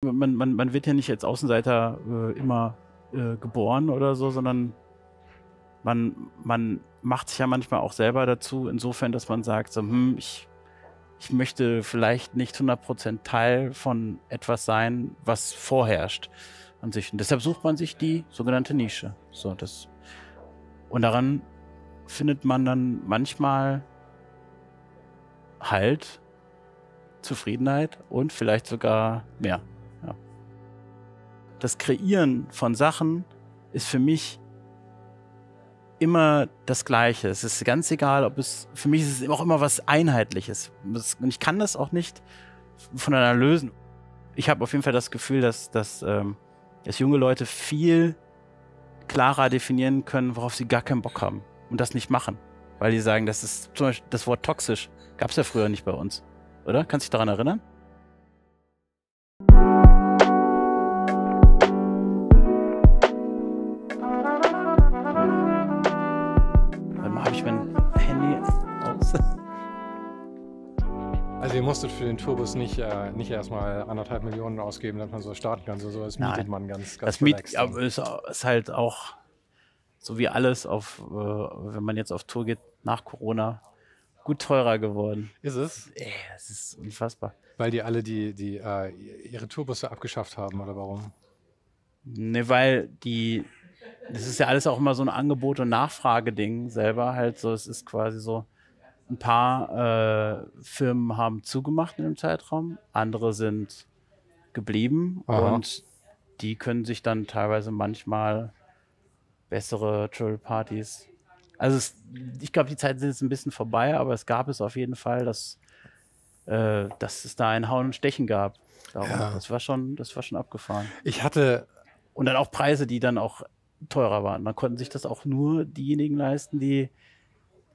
man, man, man wird ja nicht als Außenseiter äh, immer äh, geboren oder so, sondern man, man macht sich ja manchmal auch selber dazu, insofern, dass man sagt, so, hm, ich, ich möchte vielleicht nicht 100% Teil von etwas sein, was vorherrscht an sich. Und deshalb sucht man sich die sogenannte Nische. So, das. Und daran findet man dann manchmal Halt, Zufriedenheit und vielleicht sogar mehr das Kreieren von Sachen ist für mich immer das Gleiche. Es ist ganz egal, ob es, für mich ist es auch immer was Einheitliches. Und ich kann das auch nicht voneinander lösen. Ich habe auf jeden Fall das Gefühl, dass, dass, ähm, dass junge Leute viel klarer definieren können, worauf sie gar keinen Bock haben und das nicht machen. Weil die sagen, das ist zum Beispiel das Wort toxisch. Gab es ja früher nicht bei uns. Oder? Kannst du dich daran erinnern? ihr musstet für den Tourbus nicht, äh, nicht erstmal anderthalb Millionen ausgeben, damit man so starten kann. So, so das Nein. mietet man ganz, ganz Das miet, aber ist, ist halt auch so wie alles auf, äh, wenn man jetzt auf Tour geht nach Corona, gut teurer geworden. Ist es? Ey, es ist unfassbar. Weil die alle die, die äh, ihre Tourbusse abgeschafft haben oder warum? Ne, weil die, das ist ja alles auch immer so ein Angebot- und Nachfrage-Ding selber halt so. Es ist quasi so, ein paar äh, Firmen haben zugemacht in dem Zeitraum, andere sind geblieben Aha. und die können sich dann teilweise manchmal bessere Triple Partys. Also es, ich glaube, die Zeiten sind jetzt ein bisschen vorbei, aber es gab es auf jeden Fall, dass, äh, dass es da ein Hauen und Stechen gab. Darum, ja. Das war schon, das war schon abgefahren. Ich hatte und dann auch Preise, die dann auch teurer waren. Man konnten sich das auch nur diejenigen leisten, die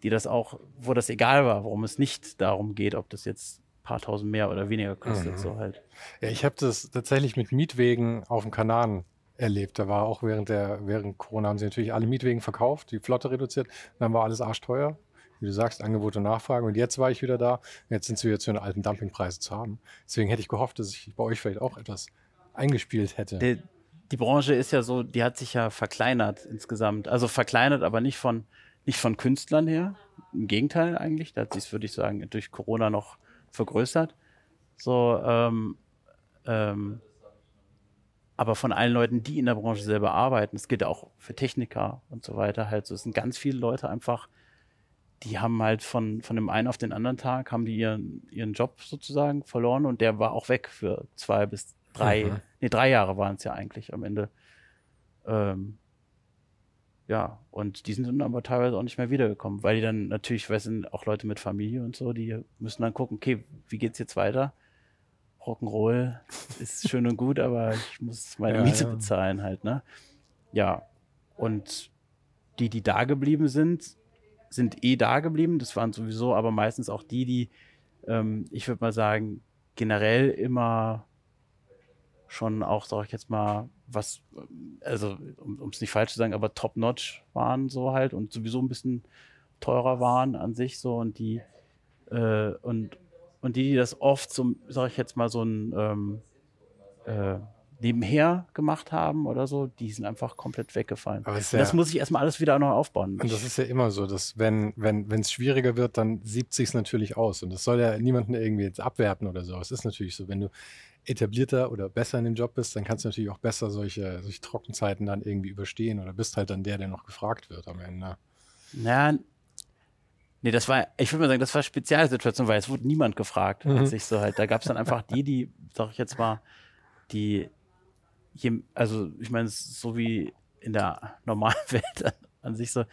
die das auch, wo das egal war, worum es nicht darum geht, ob das jetzt ein paar tausend mehr oder weniger kostet, mhm. so halt. Ja, ich habe das tatsächlich mit Mietwegen auf dem Kanaren erlebt. Da war auch während der, während Corona haben sie natürlich alle Mietwegen verkauft, die Flotte reduziert, dann war alles arschteuer. Wie du sagst, Angebot und Nachfrage. Und jetzt war ich wieder da. Jetzt sind sie wieder zu den alten Dumpingpreisen zu haben. Deswegen hätte ich gehofft, dass ich bei euch vielleicht auch etwas eingespielt hätte. Die, die Branche ist ja so, die hat sich ja verkleinert insgesamt. Also verkleinert, aber nicht von, nicht von Künstlern her, im Gegenteil eigentlich. Da hat sich, würde ich sagen, durch Corona noch vergrößert. So, ähm, ähm, aber von allen Leuten, die in der Branche selber arbeiten, es geht auch für Techniker und so weiter halt so. Es sind ganz viele Leute einfach, die haben halt von, von dem einen auf den anderen Tag, haben die ihren, ihren Job sozusagen verloren und der war auch weg für zwei bis drei, mhm. nee, drei Jahre waren es ja eigentlich am Ende. Ähm, ja, und die sind dann aber teilweise auch nicht mehr wiedergekommen, weil die dann natürlich, weil es sind auch Leute mit Familie und so, die müssen dann gucken, okay, wie geht's jetzt weiter? Rock'n'Roll ist schön und gut, aber ich muss meine ja, Miete ja. bezahlen halt, ne? Ja. Und die, die da geblieben sind, sind eh da geblieben. Das waren sowieso aber meistens auch die, die, ähm, ich würde mal sagen, generell immer schon auch, sag ich jetzt mal, was, also um es nicht falsch zu sagen, aber top-notch waren so halt und sowieso ein bisschen teurer waren an sich so und die äh, und, und die, die das oft so, sag ich jetzt mal, so ein ähm, äh, nebenher gemacht haben oder so, die sind einfach komplett weggefallen. Ja das muss ich erstmal alles wieder neu aufbauen. Und das ist ja immer so, dass wenn wenn wenn es schwieriger wird, dann siebt sich es natürlich aus und das soll ja niemanden irgendwie jetzt abwerten oder so. Es ist natürlich so, wenn du etablierter oder besser in dem Job bist, dann kannst du natürlich auch besser solche, solche Trockenzeiten dann irgendwie überstehen oder bist halt dann der, der noch gefragt wird am Ende. Na, nee, das war, ich würde mal sagen, das war Spezialsituation, weil es wurde niemand gefragt, mhm. als ich so halt. Da gab es dann einfach die, die, sag ich jetzt mal, die, je, also ich meine, so wie in der normalen Welt an, sich so,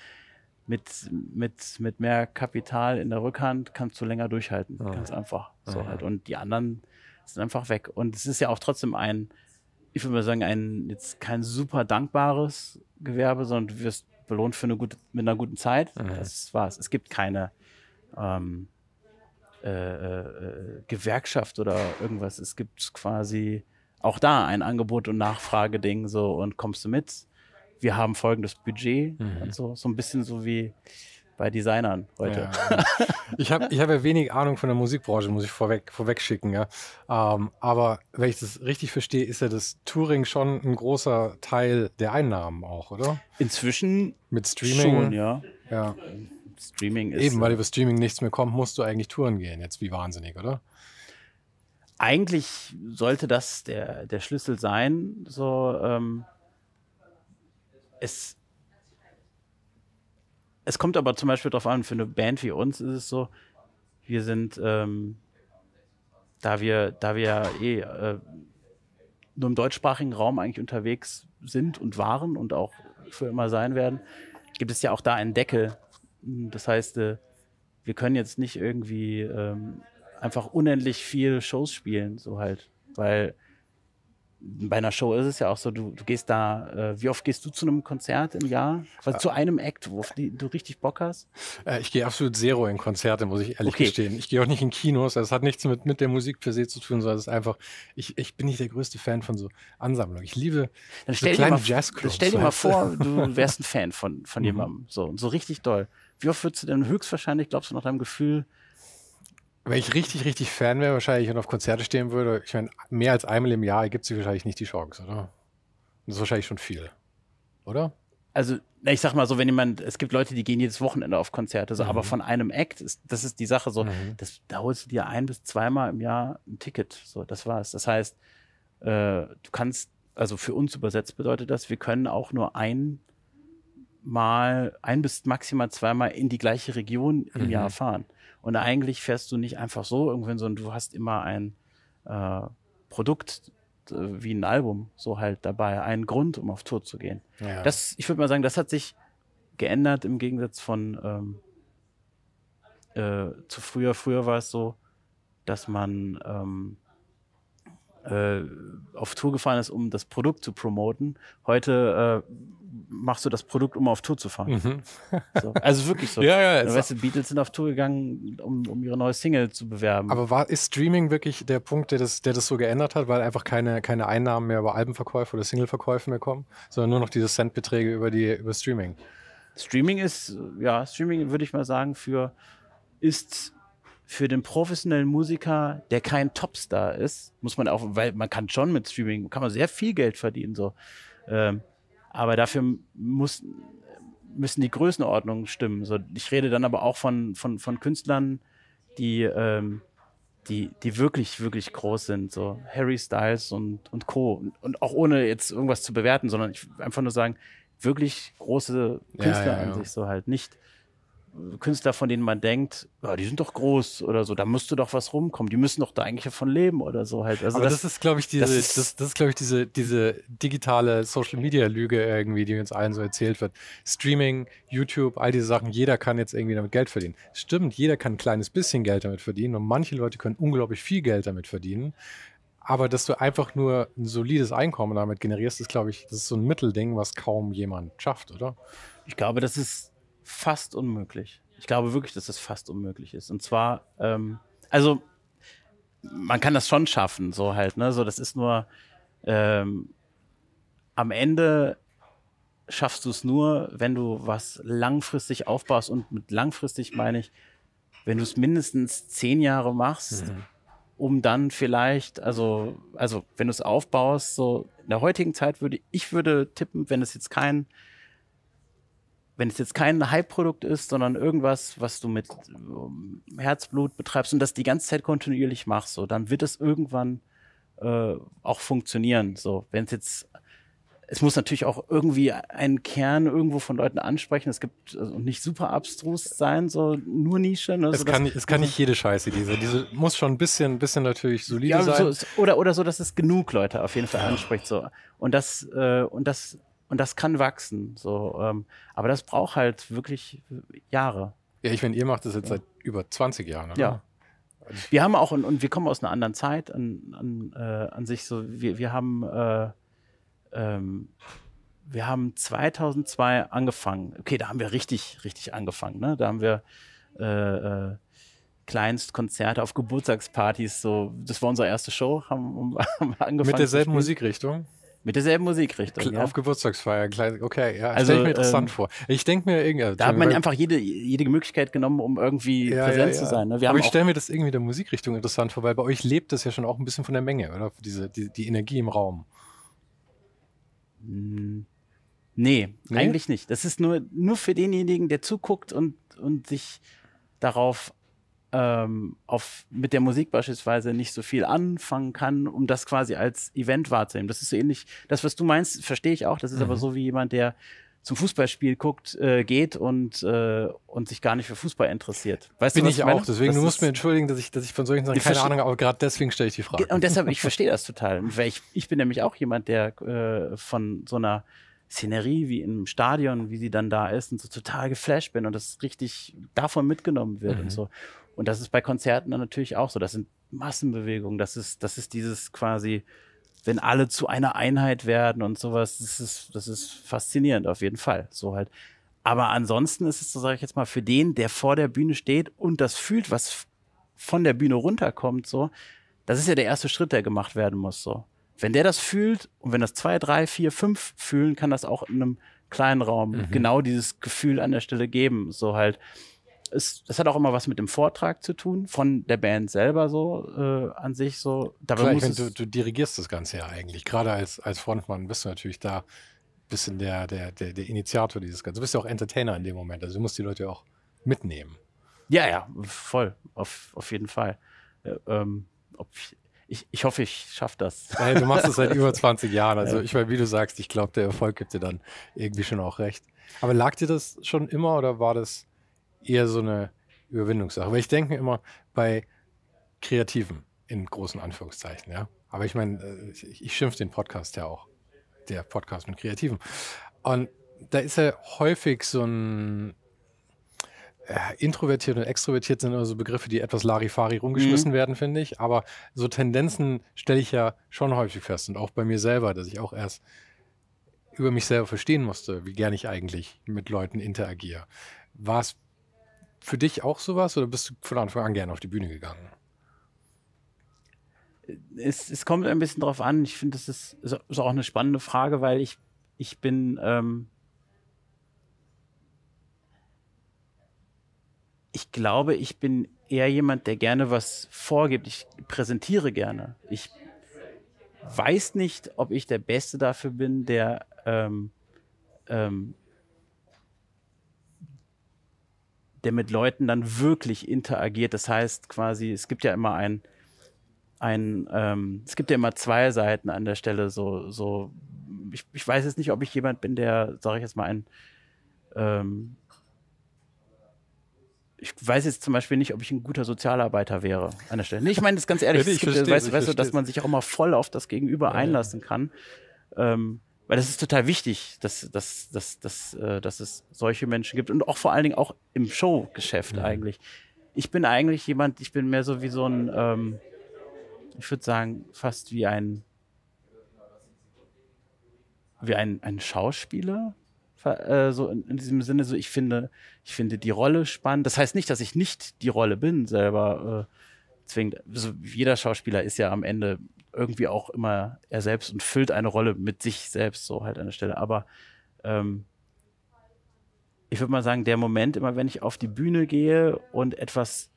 mit, mit, mit mehr Kapital in der Rückhand kannst du länger durchhalten. Ja. Ganz einfach. So ja. halt. Und die anderen sind einfach weg. Und es ist ja auch trotzdem ein, ich würde mal sagen, ein jetzt kein super dankbares Gewerbe, sondern du wirst belohnt für eine gute, mit einer guten Zeit. Mhm. Das war's. Es gibt keine ähm, äh, äh, Gewerkschaft oder irgendwas. Es gibt quasi auch da ein Angebot- und Nachfrageding so und kommst du mit? Wir haben folgendes Budget mhm. und so, so ein bisschen so wie bei Designern heute. Ja. Ich habe ich hab ja wenig Ahnung von der Musikbranche, muss ich vorweg, vorweg schicken. Ja. Ähm, aber wenn ich das richtig verstehe, ist ja das Touring schon ein großer Teil der Einnahmen auch, oder? Inzwischen mit Streaming. Schon, ja. ja. Streaming ist. Eben, weil über Streaming nichts mehr kommt, musst du eigentlich Touren gehen. Jetzt wie wahnsinnig, oder? Eigentlich sollte das der, der Schlüssel sein. So, ähm, es es kommt aber zum Beispiel darauf an, für eine Band wie uns ist es so, wir sind, ähm, da wir, da wir eh äh, nur im deutschsprachigen Raum eigentlich unterwegs sind und waren und auch für immer sein werden, gibt es ja auch da einen Deckel. Das heißt, äh, wir können jetzt nicht irgendwie ähm, einfach unendlich viel Shows spielen, so halt, weil bei einer Show ist es ja auch so, du, du gehst da, äh, wie oft gehst du zu einem Konzert im Jahr? Also ja. Äh. zu einem Act, wo du richtig Bock hast? Äh, ich gehe absolut zero in Konzerte, muss ich ehrlich okay. gestehen. Ich gehe auch nicht in Kinos, das also hat nichts mit, mit der Musik per se zu tun, sondern es ist einfach, ich, ich bin nicht der größte Fan von so Ansammlungen. Ich liebe dann stell so kleine mal, Jazzclubs. Stell dir mal vor, du wärst ein Fan von, von mhm. jemandem, so, so richtig doll. Wie oft würdest du denn höchstwahrscheinlich, glaubst du, nach deinem Gefühl, wenn ich richtig, richtig Fan wäre wahrscheinlich und auf Konzerte stehen würde, ich meine, mehr als einmal im Jahr gibt es wahrscheinlich nicht die Chance, oder? Das ist wahrscheinlich schon viel, oder? Also, ich sag mal so, wenn jemand, es gibt Leute, die gehen jedes Wochenende auf Konzerte, so, mhm. aber von einem Act, ist, das ist die Sache so, mhm. das, da holst du dir ein bis zweimal im Jahr ein Ticket, so, das war's. Das heißt, äh, du kannst, also für uns übersetzt bedeutet das, wir können auch nur einmal, ein bis maximal zweimal in die gleiche Region im mhm. Jahr fahren. Und eigentlich fährst du nicht einfach so irgendwann, sondern du hast immer ein äh, Produkt wie ein Album so halt dabei, einen Grund, um auf Tour zu gehen. Ja. Das, ich würde mal sagen, das hat sich geändert im Gegensatz von ähm, äh, zu früher. Früher war es so, dass man ähm, äh, auf Tour gefahren ist, um das Produkt zu promoten. Heute äh, machst du das Produkt, um auf Tour zu fahren. Mhm. So. Also wirklich so. ja, ja, weißt du, Beatles sind auf Tour gegangen, um, um ihre neue Single zu bewerben. Aber war, ist Streaming wirklich der Punkt, der das, der das so geändert hat, weil einfach keine, keine Einnahmen mehr über Albenverkäufe oder Singleverkäufe mehr kommen, sondern nur noch diese Centbeträge über, die, über Streaming? Streaming ist, ja, Streaming würde ich mal sagen, für ist für den professionellen Musiker, der kein Topstar ist, muss man auch, weil man kann schon mit Streaming, kann man sehr viel Geld verdienen, so. Ähm, aber dafür muss, müssen die Größenordnungen stimmen. So, ich rede dann aber auch von, von, von Künstlern, die, ähm, die, die wirklich, wirklich groß sind. So Harry Styles und, und Co. Und auch ohne jetzt irgendwas zu bewerten, sondern ich einfach nur sagen, wirklich große Künstler ja, ja, ja. an sich so halt nicht. Künstler, von denen man denkt, ja, ah, die sind doch groß oder so, da müsste doch was rumkommen, die müssen doch da eigentlich davon leben oder so halt. Also Aber das, das ist, glaube ich, diese, das, ist, das, das ist, glaube ich, diese, diese digitale Social Media Lüge irgendwie, die uns allen so erzählt wird. Streaming, YouTube, all diese Sachen, jeder kann jetzt irgendwie damit Geld verdienen. Stimmt, jeder kann ein kleines bisschen Geld damit verdienen und manche Leute können unglaublich viel Geld damit verdienen. Aber dass du einfach nur ein solides Einkommen damit generierst, ist, glaube ich, das ist so ein Mittelding, was kaum jemand schafft, oder? Ich glaube, das ist fast unmöglich. Ich glaube wirklich, dass das fast unmöglich ist. Und zwar, ähm, also man kann das schon schaffen, so halt, ne? So, das ist nur ähm, am Ende schaffst du es nur, wenn du was langfristig aufbaust und mit langfristig meine ich, wenn du es mindestens zehn Jahre machst, mhm. um dann vielleicht, also, also wenn du es aufbaust, so in der heutigen Zeit würde ich würde tippen, wenn es jetzt kein wenn es jetzt kein Hype-Produkt ist, sondern irgendwas, was du mit ähm, Herzblut betreibst und das die ganze Zeit kontinuierlich machst, so, dann wird es irgendwann äh, auch funktionieren. So, wenn es jetzt, es muss natürlich auch irgendwie einen Kern irgendwo von Leuten ansprechen. Es gibt also nicht super abstrus sein, so nur Nische. Ne? Es, so, kann, dass, es kann nicht jede Scheiße diese. Diese muss schon ein bisschen, bisschen natürlich solide ja, sein. So, oder, oder so, dass es genug Leute auf jeden Fall anspricht. So. Und das, äh, und das und das kann wachsen. So, ähm, aber das braucht halt wirklich äh, Jahre. Ja, ich meine, ihr macht das jetzt ja. seit über 20 Jahren, oder? Ja. Wir haben auch, und, wir kommen aus einer anderen Zeit an, an, äh, an sich so, wir, wir haben äh, ähm, wir haben 2002 angefangen. Okay, da haben wir richtig, richtig angefangen. Ne? Da haben wir äh, äh, Kleinstkonzerte auf Geburtstagspartys. So, das war unsere erste Show. Haben, haben angefangen Mit derselben Musikrichtung? Mit derselben Musikrichtung. Ja. Auf Geburtstagsfeier, okay, ja, also, stelle ich mir interessant ähm, vor. Ich denke mir irgendwie. Da hat man einfach jede, jede Möglichkeit genommen, um irgendwie ja, präsent ja, zu sein. Ne? Wir Aber ich stelle mir das irgendwie der Musikrichtung interessant vor, weil bei euch lebt das ja schon auch ein bisschen von der Menge, oder? Diese, die, die Energie im Raum. Hm. Nee, nee, eigentlich nicht. Das ist nur, nur für denjenigen, der zuguckt und, und sich darauf ähm, auf, mit der Musik beispielsweise nicht so viel anfangen kann, um das quasi als Event wahrzunehmen. Das ist so ähnlich, das, was du meinst, verstehe ich auch. Das ist mhm. aber so wie jemand, der zum Fußballspiel guckt, äh, geht und, äh, und sich gar nicht für Fußball interessiert. Weißt Bin du, ich, meine? auch, deswegen, das du musst mir entschuldigen, dass ich, dass ich von solchen Sachen keine Ahnung habe, aber gerade deswegen stelle ich die Frage. Und deshalb, ich verstehe das total. weil Ich, ich, bin nämlich auch jemand, der äh, von so einer Szenerie wie im Stadion, wie sie dann da ist und so total geflasht bin und das richtig davon mitgenommen wird mhm. und so. Und das ist bei Konzerten dann natürlich auch so. Das sind Massenbewegungen. Das ist, das ist dieses quasi, wenn alle zu einer Einheit werden und sowas. Das ist, das ist faszinierend auf jeden Fall. So halt. Aber ansonsten ist es, so sage ich jetzt mal, für den, der vor der Bühne steht und das fühlt, was von der Bühne runterkommt, so, das ist ja der erste Schritt, der gemacht werden muss, so. Wenn der das fühlt und wenn das zwei, drei, vier, fünf fühlen, kann das auch in einem kleinen Raum mhm. genau dieses Gefühl an der Stelle geben, so halt ist, das hat auch immer was mit dem Vortrag zu tun, von der Band selber so äh, an sich so. Dabei Klar, du, du, dirigierst das Ganze ja eigentlich. Gerade als, als Frontmann bist du natürlich da ein bisschen der, der, der, der Initiator dieses Ganzen. Du bist ja auch Entertainer in dem Moment. Also du musst die Leute auch mitnehmen. Ja, ja, voll. Auf, auf jeden Fall. Äh, ähm, ich, ich, ich, hoffe, ich schaffe das. Hey, du machst das seit über 20 Jahren. Also ich meine, wie du sagst, ich glaube, der Erfolg gibt dir dann irgendwie schon auch recht. Aber lag dir das schon immer oder war das eher so eine Überwindungssache. Weil ich denke immer bei Kreativen in großen Anführungszeichen, ja. Aber ich meine, äh, ich, ich schimpfe den Podcast ja auch. Der Podcast mit Kreativen. Und da ist ja häufig so ein äh, introvertiert und extrovertiert sind also Begriffe, die etwas Larifari rumgeschmissen mhm. werden, finde ich. Aber so Tendenzen stelle ich ja schon häufig fest und auch bei mir selber, dass ich auch erst über mich selber verstehen musste, wie gern ich eigentlich mit Leuten interagiere. Was für dich auch sowas oder bist du von Anfang an gerne auf die Bühne gegangen? Es, es kommt ein bisschen drauf an. Ich finde, das ist, ist, auch eine spannende Frage, weil ich, ich bin. Ähm ich glaube, ich bin eher jemand, der gerne was vorgibt. Ich präsentiere gerne. Ich weiß nicht, ob ich der Beste dafür bin, der ähm, ähm, der mit Leuten dann wirklich interagiert. Das heißt quasi, es gibt ja immer ein, ein ähm, es gibt ja immer zwei Seiten an der Stelle. So, so ich, ich weiß jetzt nicht, ob ich jemand bin, der, sage ich jetzt mal, ein ähm, ich weiß jetzt zum Beispiel nicht, ob ich ein guter Sozialarbeiter wäre an der Stelle. Nee, ich meine das ganz ehrlich, ja, ich gibt, verstehe, weißt, ich weißt du, dass man sich auch immer voll auf das Gegenüber ja, einlassen kann. Ähm, weil das ist total wichtig, dass, dass, dass, dass, äh, dass es solche Menschen gibt und auch vor allen Dingen auch im Showgeschäft mhm. eigentlich. Ich bin eigentlich jemand, ich bin mehr so wie so ein, ähm, ich würde sagen, fast wie ein, wie ein, ein Schauspieler, äh, so in, in, diesem Sinne, so ich finde, ich finde die Rolle spannend. Das heißt nicht, dass ich nicht die Rolle bin selber äh, zwingend. Also jeder Schauspieler ist ja am Ende irgendwie auch immer er selbst und füllt eine Rolle mit sich selbst so halt an der Stelle. Aber ähm, ich würde mal sagen, der Moment, immer wenn ich auf die Bühne gehe und etwas,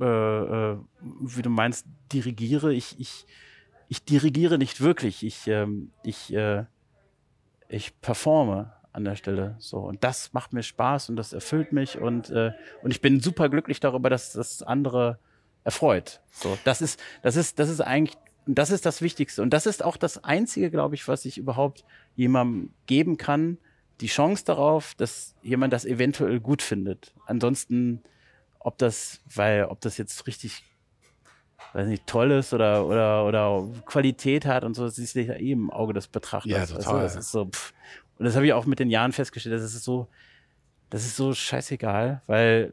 äh, äh, wie du meinst, dirigiere, ich, ich, ich dirigiere nicht wirklich, ich, ähm, ich, äh, ich performe an der Stelle so und das macht mir Spaß und das erfüllt mich und äh, und ich bin super glücklich darüber, dass das andere erfreut. So, das ist, das ist, das ist eigentlich, das ist das Wichtigste. Und das ist auch das Einzige, glaube ich, was ich überhaupt jemandem geben kann, die Chance darauf, dass jemand das eventuell gut findet. Ansonsten, ob das, weil, ob das jetzt richtig, weiß nicht, toll ist oder, oder, oder Qualität hat und so, das ist ja eh im Auge des Betrachters. Ja, total. Also, das ist so, pff. Und das habe ich auch mit den Jahren festgestellt, das ist so, das ist so scheißegal, weil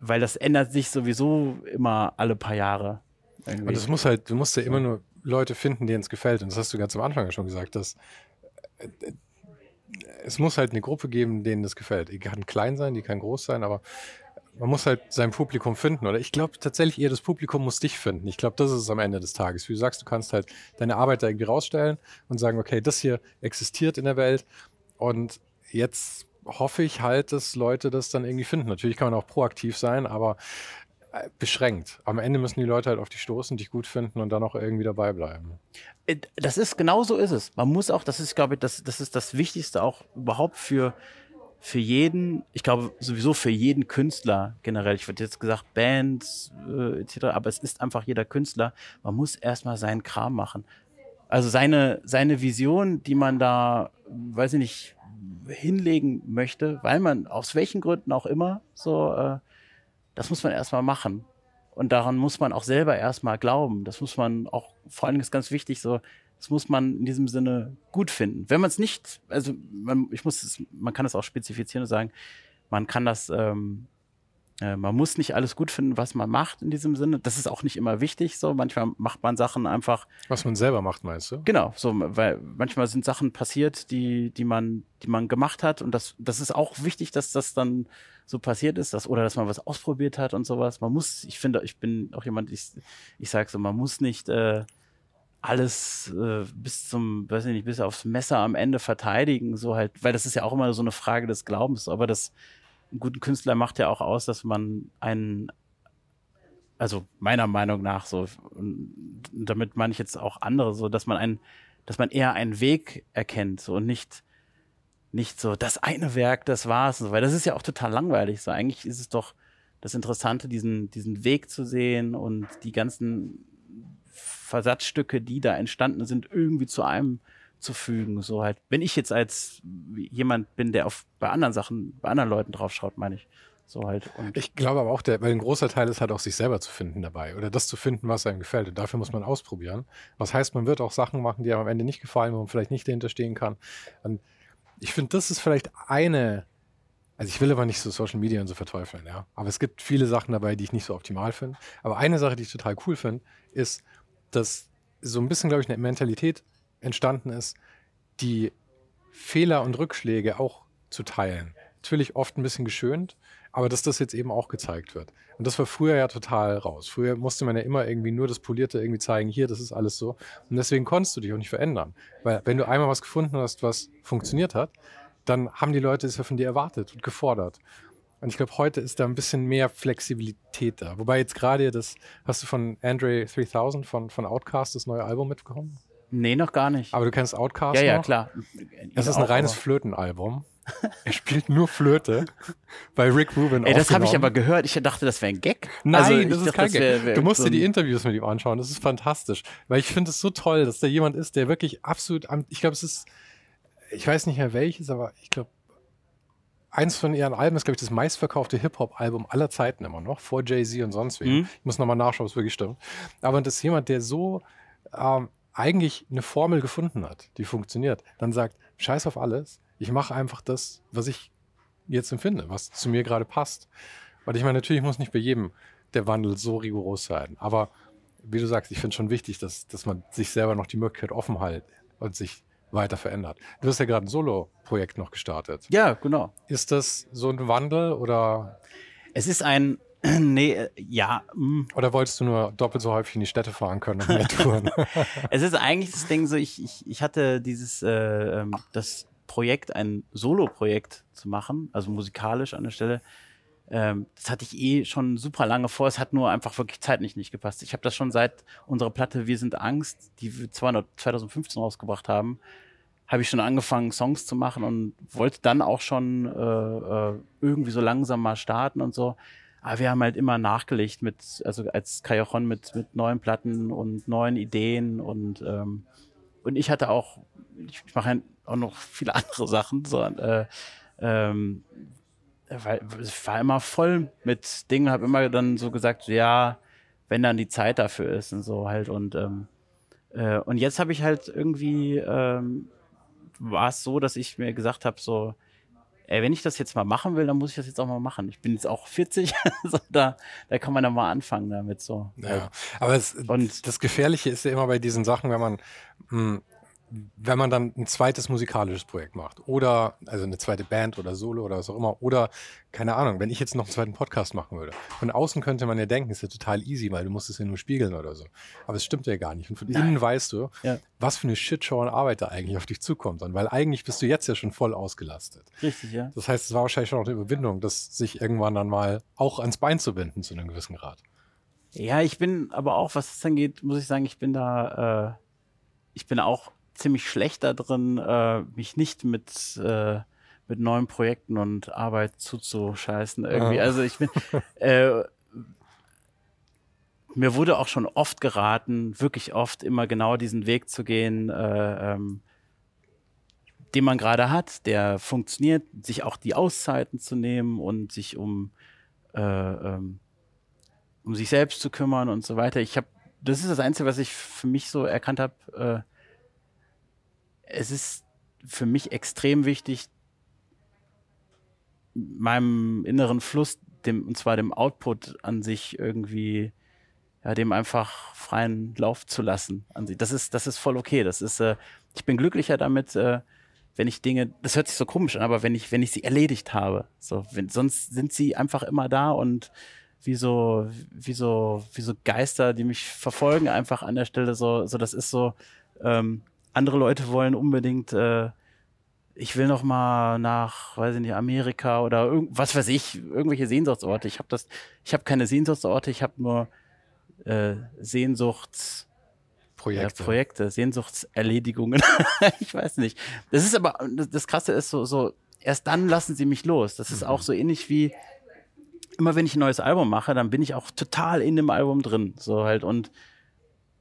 weil das ändert sich sowieso immer alle paar Jahre. Irgendwie. Und das muss halt, du musst ja immer nur Leute finden, denen es gefällt. Und das hast du ganz am Anfang ja schon gesagt, dass äh, es muss halt eine Gruppe geben, denen das gefällt. Die kann klein sein, die kann groß sein, aber man muss halt sein Publikum finden. Oder ich glaube tatsächlich ihr das Publikum muss dich finden. Ich glaube, das ist es am Ende des Tages. Wie du sagst, du kannst halt deine Arbeit da irgendwie rausstellen und sagen, okay, das hier existiert in der Welt und jetzt hoffe ich halt, dass Leute das dann irgendwie finden. Natürlich kann man auch proaktiv sein, aber äh, beschränkt. Am Ende müssen die Leute halt auf dich stoßen, dich gut finden und dann auch irgendwie dabei bleiben. Äh, das ist genau so ist es. Man muss auch, das ist, glaube ich, das, das ist das Wichtigste auch überhaupt für, für jeden, ich glaube sowieso für jeden Künstler generell. Ich würde jetzt gesagt Bands äh, etc., aber es ist einfach jeder Künstler. Man muss erstmal seinen Kram machen. Also seine, seine Vision, die man da, weiß ich nicht, hinlegen möchte, weil man aus welchen Gründen auch immer so, äh, das muss man erstmal machen. Und daran muss man auch selber erstmal glauben. Das muss man auch, vor allen Dingen ist ganz wichtig, so, das muss man in diesem Sinne gut finden. Wenn man es nicht, also man, ich muss, man kann es auch spezifizieren und sagen, man kann das ähm, äh, man muss nicht alles gut finden, was man macht in diesem Sinne. Das ist auch nicht immer wichtig. So manchmal macht man Sachen einfach. Was man selber macht, meinst du? Genau. So, weil manchmal sind Sachen passiert, die, die man, die man gemacht hat. Und das, das ist auch wichtig, dass das dann so passiert ist, dass, oder dass man was ausprobiert hat und sowas. Man muss, ich finde, ich bin auch jemand, ich, ich sage so, man muss nicht äh, alles äh, bis zum, weiß ich nicht, bis aufs Messer am Ende verteidigen, so halt, weil das ist ja auch immer so eine Frage des Glaubens, aber das einen guten Künstler macht ja auch aus, dass man einen, also meiner Meinung nach so, und damit meine ich jetzt auch andere so, dass man einen, dass man eher einen Weg erkennt so, und nicht, nicht so das eine Werk, das war's, so, weil das ist ja auch total langweilig so. Eigentlich ist es doch das Interessante, diesen, diesen Weg zu sehen und die ganzen Versatzstücke, die da entstanden sind, irgendwie zu einem zu fügen. So halt, wenn ich jetzt als jemand bin, der auf bei anderen Sachen, bei anderen Leuten drauf schaut, meine ich. So halt. Und ich glaube aber auch, der, weil ein großer Teil ist halt auch sich selber zu finden dabei oder das zu finden, was einem gefällt. Und dafür muss man ausprobieren. Was heißt, man wird auch Sachen machen, die einem am Ende nicht gefallen, wo man vielleicht nicht dahinter stehen kann. Und ich finde, das ist vielleicht eine, also ich will aber nicht so Social Media und so verteufeln, ja. Aber es gibt viele Sachen dabei, die ich nicht so optimal finde. Aber eine Sache, die ich total cool finde, ist, dass so ein bisschen, glaube ich, eine Mentalität entstanden ist, die Fehler und Rückschläge auch zu teilen. Natürlich oft ein bisschen geschönt, aber dass das jetzt eben auch gezeigt wird. Und das war früher ja total raus. Früher musste man ja immer irgendwie nur das Polierte irgendwie zeigen, hier, das ist alles so. Und deswegen konntest du dich auch nicht verändern. Weil wenn du einmal was gefunden hast, was funktioniert hat, dann haben die Leute es ja von dir erwartet und gefordert. Und ich glaube, heute ist da ein bisschen mehr Flexibilität da. Wobei jetzt gerade das, hast du von Andre 3000 von, von Outcast das neue Album mitbekommen? Nee, noch gar nicht. Aber du kennst Outcast? Ja, ja, noch? klar. Das ist ein reines Flötenalbum. er spielt nur Flöte bei Rick Rubin. Ey, das habe ich aber gehört. Ich dachte, das wäre ein Gag. Nein, also, das ist dachte, kein das wär, Gag. Wär du musst dir die Interviews mit ihm anschauen. Das ist fantastisch. Weil ich finde es so toll, dass da jemand ist, der wirklich absolut. Ich glaube, es ist. Ich weiß nicht mehr welches, aber ich glaube, eins von ihren Alben ist, glaube ich, das meistverkaufte Hip-Hop-Album aller Zeiten immer noch, vor Jay-Z und sonst wem. Mhm. Ich muss nochmal nachschauen, ob es wirklich stimmt. Aber das ist jemand, der so ähm, eigentlich eine Formel gefunden hat, die funktioniert, dann sagt, scheiß auf alles, ich mache einfach das, was ich jetzt empfinde, was zu mir gerade passt. Weil ich meine, natürlich muss nicht bei jedem der Wandel so rigoros sein, aber wie du sagst, ich finde es schon wichtig, dass, dass man sich selber noch die Möglichkeit offen hält und sich weiter verändert. Du hast ja gerade ein Solo-Projekt noch gestartet. Ja, genau. Ist das so ein Wandel oder? Es ist ein Nee, äh, ja. Mm. Oder wolltest du nur doppelt so häufig in die Städte fahren können und mehr Touren? es ist eigentlich das Ding so, ich, ich, ich hatte dieses, äh, ähm, das Projekt, ein Solo-Projekt zu machen, also musikalisch an der Stelle. Ähm, das hatte ich eh schon super lange vor. Es hat nur einfach wirklich zeitlich nicht gepasst. Ich habe das schon seit unserer Platte Wir sind Angst, die wir 2015 rausgebracht haben, habe ich schon angefangen, Songs zu machen und wollte dann auch schon äh, äh irgendwie so langsam mal starten und so. Aber wir haben halt immer nachgelegt mit, also als Kajachon mit, mit neuen Platten und neuen Ideen und, ähm, und ich hatte auch, ich, ich mache auch noch viele andere Sachen, so, äh, ähm, weil ich war immer voll mit Dingen, habe immer dann so gesagt, ja, wenn dann die Zeit dafür ist und so halt und ähm, äh, und jetzt habe ich halt irgendwie ähm, war es so, dass ich mir gesagt habe, so ey, wenn ich das jetzt mal machen will, dann muss ich das jetzt auch mal machen. Ich bin jetzt auch 40, also da, da kann man dann mal anfangen damit so. Ja, aber es, und, das Gefährliche ist ja immer bei diesen Sachen, wenn man mh, hm, wenn man dann ein zweites musikalisches Projekt macht oder also eine zweite Band oder Solo oder was auch immer oder keine Ahnung, wenn ich jetzt noch einen zweiten Podcast machen würde. Von außen könnte man ja denken, ist ja total easy, weil du musst es ja nur spiegeln oder so. Aber es stimmt ja gar nicht. Und von Nein. innen weißt du, ja. was für eine Shitshow an Arbeit da eigentlich auf dich zukommt. Und weil eigentlich bist du jetzt ja schon voll ausgelastet. Richtig, ja. Das heißt, es war wahrscheinlich schon auch eine Überwindung, das sich irgendwann dann mal auch ans Bein zu binden zu einem gewissen Grad. Ja, ich bin aber auch, was das angeht, muss ich sagen, ich bin da, äh, ich bin auch ziemlich schlecht darin, äh, mich nicht mit, äh, mit neuen Projekten und Arbeit zuzuscheißen irgendwie. Ja. Ah. Also ich bin, äh, mir wurde auch schon oft geraten, wirklich oft, immer genau diesen Weg zu gehen, äh, ähm, den man gerade hat, der funktioniert, sich auch die Auszeiten zu nehmen und sich um, äh, ähm, um sich selbst zu kümmern und so weiter. Ich habe, das ist das Einzige, was ich für mich so erkannt habe, äh, es ist für mich extrem wichtig, meinem inneren Fluss, dem, und zwar dem Output an sich irgendwie, ja, dem einfach freien Lauf zu lassen an sich. Das ist, das ist voll okay. Das ist, äh, ich bin glücklicher damit, äh, wenn ich Dinge, das hört sich so komisch an, aber wenn ich, wenn ich sie erledigt habe. So, wenn, sonst sind sie einfach immer da und wie so, wie so, wie so Geister, die mich verfolgen, einfach an der Stelle so, so das ist so, ähm, andere Leute wollen unbedingt, äh, ich will noch mal nach, weiß ich nicht, Amerika oder irgendwas weiß ich, irgendwelche Sehnsuchtsorte. Ich habe das, ich habe keine Sehnsuchtsorte, ich habe nur äh, Sehnsuchts Projekte. Projekte, Sehnsuchtserledigungen. ich weiß nicht. Das ist aber, das Krasse ist so, so erst dann lassen sie mich los. Das ist mhm. auch so ähnlich wie, immer wenn ich ein neues Album mache, dann bin ich auch total in dem Album drin. So halt und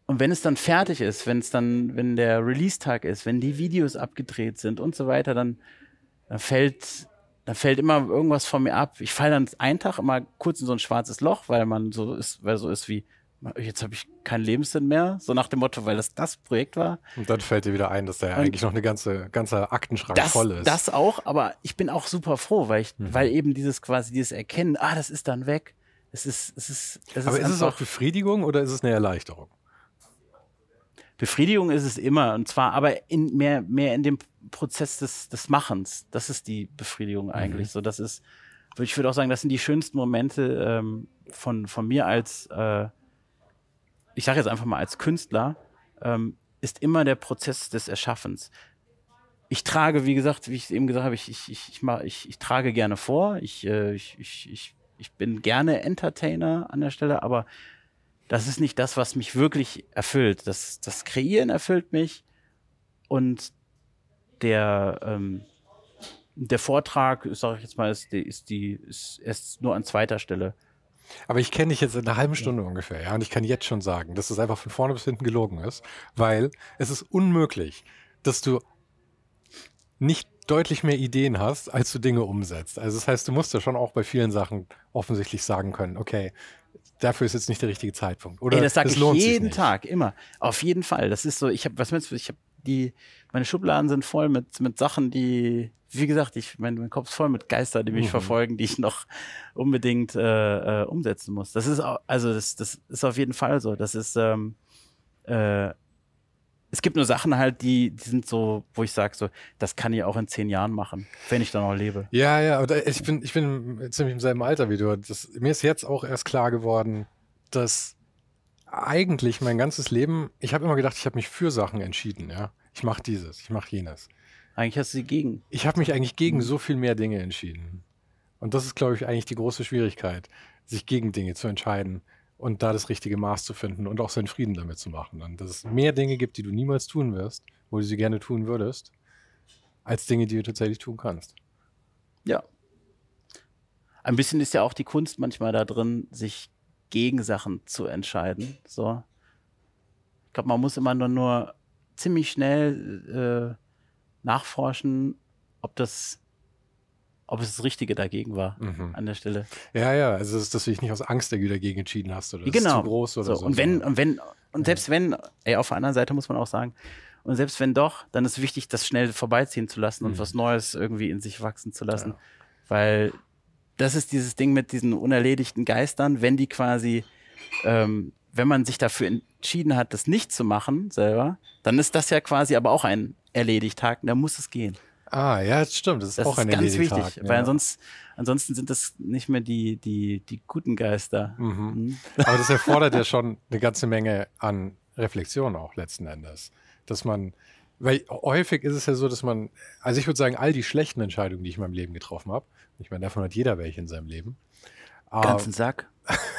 und wenn es dann fertig ist, wenn es dann, wenn der Release-Tag ist, wenn die Videos abgedreht sind und so weiter, dann, dann fällt, dann fällt immer irgendwas von mir ab. Ich falle dann einen Tag immer kurz in so ein schwarzes Loch, weil man so ist, weil so ist wie, jetzt habe ich keinen Lebenssinn mehr, so nach dem Motto, weil das das Projekt war. Und dann fällt dir wieder ein, dass da ja eigentlich noch eine ganze ganze Aktenschrank das, voll ist. Das auch, aber ich bin auch super froh, weil ich, mhm. weil eben dieses quasi dieses Erkennen, ah, das ist dann weg. Es ist, es ist, es ist aber ist es auch Befriedigung oder ist es eine Erleichterung? Befriedigung ist es immer, und zwar aber in mehr, mehr in dem Prozess des, des Machens. Das ist die Befriedigung eigentlich. Mhm. So, das ist, also ich würde auch sagen, das sind die schönsten Momente ähm, von, von mir als, äh, ich sage jetzt einfach mal als Künstler, ähm, ist immer der Prozess des Erschaffens. Ich trage, wie gesagt, wie ich eben gesagt habe, ich, ich, ich, ich, mach, ich, ich trage gerne vor, ich, äh, ich, ich, ich, ich bin gerne Entertainer an der Stelle, aber das ist nicht das, was mich wirklich erfüllt. Das, das Kreieren erfüllt mich und der, ähm, der Vortrag, sage ich jetzt mal, ist, die, ist, die, ist, ist nur an zweiter Stelle. Aber ich kenne dich jetzt in einer halben Stunde ungefähr, ja, und ich kann jetzt schon sagen, dass es einfach von vorne bis hinten gelogen ist, weil es ist unmöglich, dass du nicht deutlich mehr Ideen hast, als du Dinge umsetzt. Also das heißt, du musst ja schon auch bei vielen Sachen offensichtlich sagen können, okay, dafür ist jetzt nicht der richtige Zeitpunkt. Oder Ey, das sage ich jeden Tag, immer. Auf jeden Fall. Das ist so, ich habe, was meinst du, ich habe die, meine Schubladen sind voll mit, mit Sachen, die, wie gesagt, ich, mein, mein Kopf ist voll mit Geistern, die mich mhm. verfolgen, die ich noch unbedingt äh, äh, umsetzen muss. Das ist, auch, also das, das ist auf jeden Fall so. Das ist, ähm, äh, es gibt nur Sachen halt, die, die sind so, wo ich sage, so, das kann ich auch in zehn Jahren machen, wenn ich dann noch lebe. Ja, ja, aber ich bin, ich bin ziemlich im selben Alter wie du. Das, mir ist jetzt auch erst klar geworden, dass eigentlich mein ganzes Leben, ich habe immer gedacht, ich habe mich für Sachen entschieden, ja. Ich mache dieses, ich mache jenes. Eigentlich hast du sie gegen. Ich habe mich eigentlich gegen so viel mehr Dinge entschieden. Und das ist, glaube ich, eigentlich die große Schwierigkeit, sich gegen Dinge zu entscheiden und da das richtige Maß zu finden und auch seinen Frieden damit zu machen. Und dass es mehr Dinge gibt, die du niemals tun wirst, wo du sie gerne tun würdest, als Dinge, die du tatsächlich tun kannst. Ja. Ein bisschen ist ja auch die Kunst manchmal da drin, sich gegen Sachen zu entscheiden. So. Ich glaube, man muss immer nur, nur ziemlich schnell äh, nachforschen, ob das ob es das Richtige dagegen war mhm. an der Stelle. Ja, ja, also dass, dass du dich nicht aus Angst irgendwie dagegen entschieden hast oder genau. zu groß oder so. so. Und wenn, und wenn, und selbst ja. wenn, ey, auf der anderen Seite muss man auch sagen, und selbst wenn doch, dann ist wichtig, das schnell vorbeiziehen zu lassen mhm. und was Neues irgendwie in sich wachsen zu lassen. Ja. Weil das ist dieses Ding mit diesen unerledigten Geistern, wenn die quasi, ähm, wenn man sich dafür entschieden hat, das nicht zu machen selber, dann ist das ja quasi aber auch ein erledigt Haken, da muss es gehen. Ah, ja, das stimmt. Das ist das auch ein ganz wichtig, Tag, weil ansonsten, ansonsten sind das nicht mehr die, die, die guten Geister. Mhm. mhm. Aber das erfordert ja schon eine ganze Menge an Reflexion auch letzten Endes. Dass man, weil häufig ist es ja so, dass man, also ich würde sagen, all die schlechten Entscheidungen, die ich in meinem Leben getroffen habe, ich meine, davon hat jeder welche in seinem Leben. Ähm, ganzen Sack.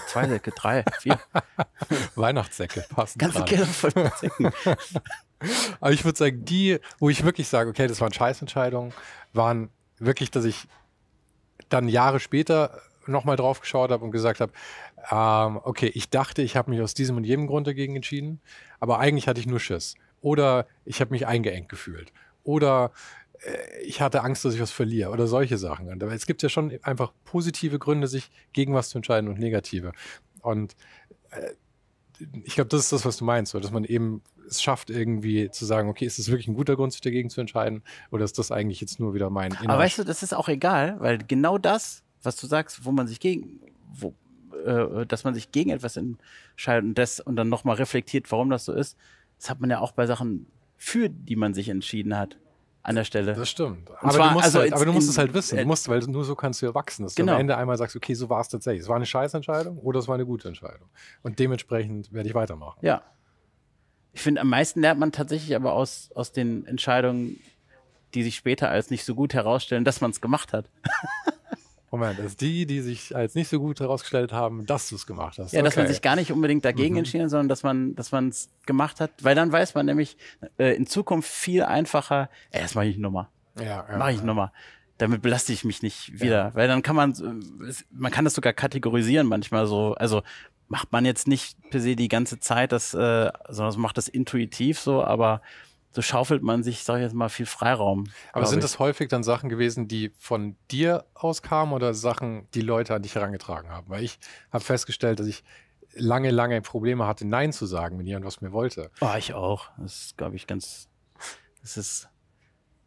Zwei Säcke, drei, vier. Weihnachtssäcke, passen. Ganze Keller voll mit Säcken. Aber ich würde sagen, die, wo ich wirklich sage, okay, das waren Scheißentscheidungen, waren wirklich, dass ich dann Jahre später nochmal drauf geschaut habe und gesagt habe, ähm, okay, ich dachte, ich habe mich aus diesem und jenem Grund dagegen entschieden, aber eigentlich hatte ich nur Schiss. Oder ich habe mich eingeengt gefühlt. Oder äh, ich hatte Angst, dass ich was verliere oder solche Sachen. Und es gibt ja schon einfach positive Gründe, sich gegen was zu entscheiden und negative. Und äh, ich glaube, das ist das, was du meinst, dass man eben es schafft, irgendwie zu sagen, okay, ist das wirklich ein guter Grund, sich dagegen zu entscheiden? Oder ist das eigentlich jetzt nur wieder mein Inhalt? Aber weißt du, das ist auch egal, weil genau das, was du sagst, wo man sich gegen, wo, äh, dass man sich gegen etwas entscheidet und das und dann nochmal reflektiert, warum das so ist, das hat man ja auch bei Sachen, für die man sich entschieden hat an der Stelle. Das stimmt. Aber, zwar, du also halt, aber, du musst, es halt wissen. Du äh, musst, weil nur so kannst du ja wachsen, dass genau. du am genau. Ende einmal sagst, okay, so war es tatsächlich. Es war eine scheiß Entscheidung oder es war eine gute Entscheidung. Und dementsprechend werde ich weitermachen. Ja. Ich finde, am meisten lernt man tatsächlich aber aus, aus den Entscheidungen, die sich später als nicht so gut herausstellen, dass man es gemacht hat. Moment, also die, die sich als nicht so gut herausgestellt haben, dass du es gemacht hast. Ja, okay. dass man sich gar nicht unbedingt dagegen mhm. entschieden, sondern dass man, dass man es gemacht hat, weil dann weiß man nämlich äh, in Zukunft viel einfacher, ey, das mache ich nochmal. Ja, ja, mache ich ja. nochmal. Damit belaste ich mich nicht wieder, ja. weil dann kann man, man kann das sogar kategorisieren manchmal so. Also macht man jetzt nicht per se die ganze Zeit, das, äh, sondern man macht das intuitiv so, aber so schaufelt man sich, sag ich jetzt mal, viel Freiraum. Aber sind ich. das häufig dann Sachen gewesen, die von dir aus kamen oder Sachen, die Leute an dich herangetragen haben? Weil ich habe festgestellt, dass ich lange, lange Probleme hatte, Nein zu sagen, wenn jemand was mir wollte. Oh, ich auch. Das ist, glaube ich, ganz. Das ist.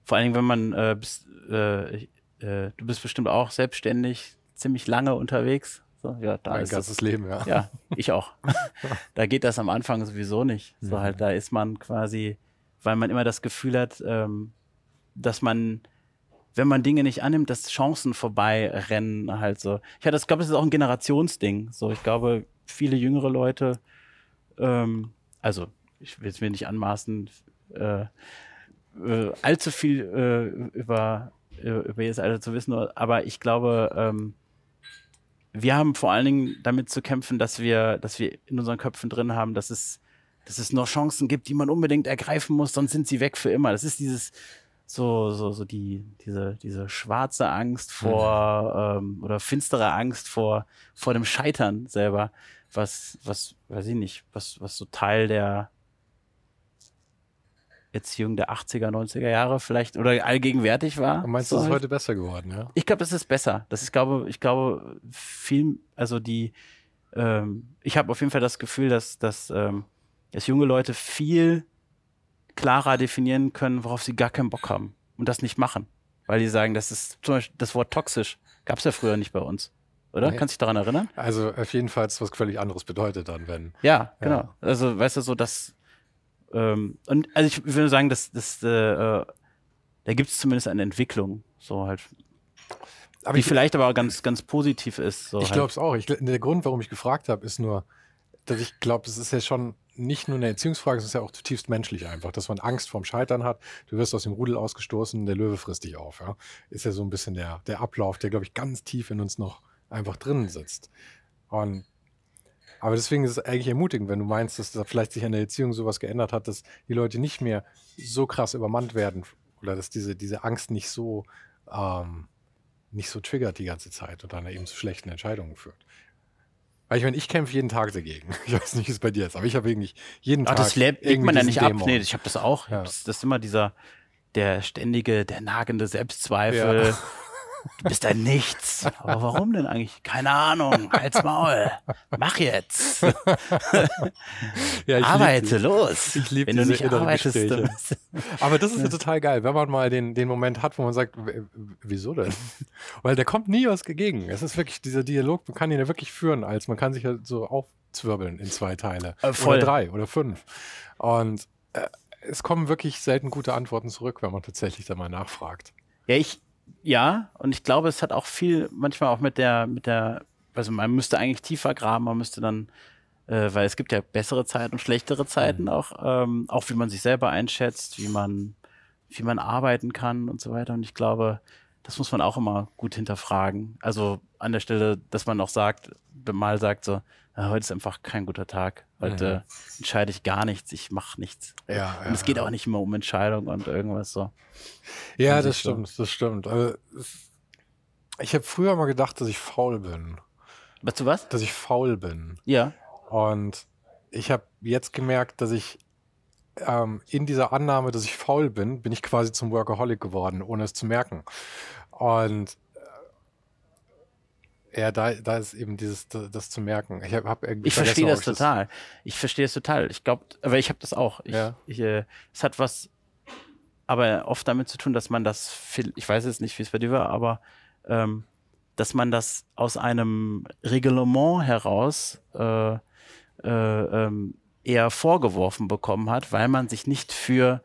Vor allen Dingen, wenn man. Äh, bist, äh, äh, du bist bestimmt auch selbstständig, ziemlich lange unterwegs. So, ja, da mein ist ganzes es. Leben, ja. Ja, ich auch. da geht das am Anfang sowieso nicht. So ja. halt, da ist man quasi, weil man immer das Gefühl hat, ähm, dass man, wenn man Dinge nicht annimmt, dass Chancen vorbeirennen halt so. Ich hatte, ich glaube, das ist auch ein Generationsding. So, ich glaube, viele jüngere Leute, ähm, also ich will es mir nicht anmaßen, äh, äh, allzu viel äh, über äh, über jetzt Alter zu wissen, aber ich glaube, ähm, wir haben vor allen Dingen damit zu kämpfen, dass wir, dass wir in unseren Köpfen drin haben, dass es, dass es noch Chancen gibt, die man unbedingt ergreifen muss, sonst sind sie weg für immer. Das ist dieses, so, so, so die, diese, diese schwarze Angst vor mhm. ähm, oder finstere Angst vor, vor dem Scheitern selber, was, was, weiß ich nicht, was, was so Teil der, Erziehung der 80er, 90er Jahre vielleicht oder allgegenwärtig war. Und meinst du, so, es ist halt. heute besser geworden, ja? Ich glaube, es ist besser. Das ist, glaube ich, glaube, viel, also die, ähm, ich habe auf jeden Fall das Gefühl, dass, dass, ähm, dass junge Leute viel klarer definieren können, worauf sie gar keinen Bock haben und das nicht machen. Weil die sagen, das ist zum Beispiel das Wort toxisch. Gab es ja früher nicht bei uns oder? Nee. Kannst du dich daran erinnern? Also auf jeden Fall ist was völlig anderes bedeutet dann, wenn. Ja, genau. Ja. Also weißt du so, dass ähm, und also ich würde sagen, dass, dass äh, äh da gibt es zumindest eine Entwicklung, so halt. Aber die ich, vielleicht aber ganz, ganz positiv ist. So ich halt. glaube es auch. Ich, der Grund, warum ich gefragt habe, ist nur, dass ich glaube, es ist ja schon nicht nur eine Erziehungsfrage, es ist ja auch zutiefst menschlich einfach, dass man Angst vorm Scheitern hat. Du wirst aus dem Rudel ausgestoßen, der Löwe frisst dich auf. Ja? Ist ja so ein bisschen der, der Ablauf, der, glaube ich, ganz tief in uns noch einfach drinnen sitzt. Und aber deswegen ist es eigentlich ermutigend, wenn du meinst, dass da vielleicht sich an der Erziehung sowas geändert hat, dass die Leute nicht mehr so krass übermannt werden oder dass diese, diese Angst nicht so, ähm, nicht so triggert die ganze Zeit und dann eben zu schlechten Entscheidungen führt. Weil ich meine, ich kämpfe jeden Tag dagegen. Ich weiß nicht, wie es bei dir ist, aber ich habe wirklich jeden Ach, Tag. Das lebt man ja nicht ab. Dämon. Nee, ich habe das auch. Ja. Das, das ist immer dieser, der ständige, der nagende Selbstzweifel. Ja. Du bist ein Nichts. Aber warum denn eigentlich? Keine Ahnung. Halt's Maul. Mach jetzt. ja, ich Arbeite lieb, los. Ich liebe diese nicht arbeitest, Gespräche. Aber das ist ja total geil, wenn man mal den, den Moment hat, wo man sagt, wieso denn? Weil da kommt nie was gegen. Es ist wirklich dieser Dialog, man kann ihn ja wirklich führen, als man kann sich ja so aufzwirbeln in zwei Teile. Äh, oder drei oder fünf. Und äh, es kommen wirklich selten gute Antworten zurück, wenn man tatsächlich da mal nachfragt. Ja, ich, ja, und ich glaube, es hat auch viel manchmal auch mit der, mit der, also man müsste eigentlich tiefer graben, man müsste dann, äh, weil es gibt ja bessere Zeiten und schlechtere Zeiten mhm. auch, ähm, auch wie man sich selber einschätzt, wie man, wie man arbeiten kann und so weiter. Und ich glaube, das muss man auch immer gut hinterfragen. Also an der Stelle, dass man auch sagt, mal sagt so, heute ist einfach kein guter Tag. Heute mhm. entscheide ich gar nichts, ich mache nichts. Ja, und ja, es geht ja. auch nicht immer um Entscheidung und irgendwas so. Ja, das stimmt, so. das stimmt. Also, ich habe früher mal gedacht, dass ich faul bin. Was du was? Dass ich faul bin. Ja. Und ich habe jetzt gemerkt, dass ich ähm, in dieser Annahme, dass ich faul bin, bin ich quasi zum Workaholic geworden, ohne es zu merken. Und ja, da, da ist eben dieses, das zu merken. Ich, hab, ich verstehe das total. ich verstehe es total. Ich glaube, aber ich habe das auch. Ich, ja. ich, äh, es hat was, aber oft damit zu tun, dass man das, viel, ich weiß jetzt nicht, wie es bei dir war, aber ähm, dass man das aus einem Reglement heraus äh, äh, ähm, eher vorgeworfen bekommen hat, weil man sich nicht für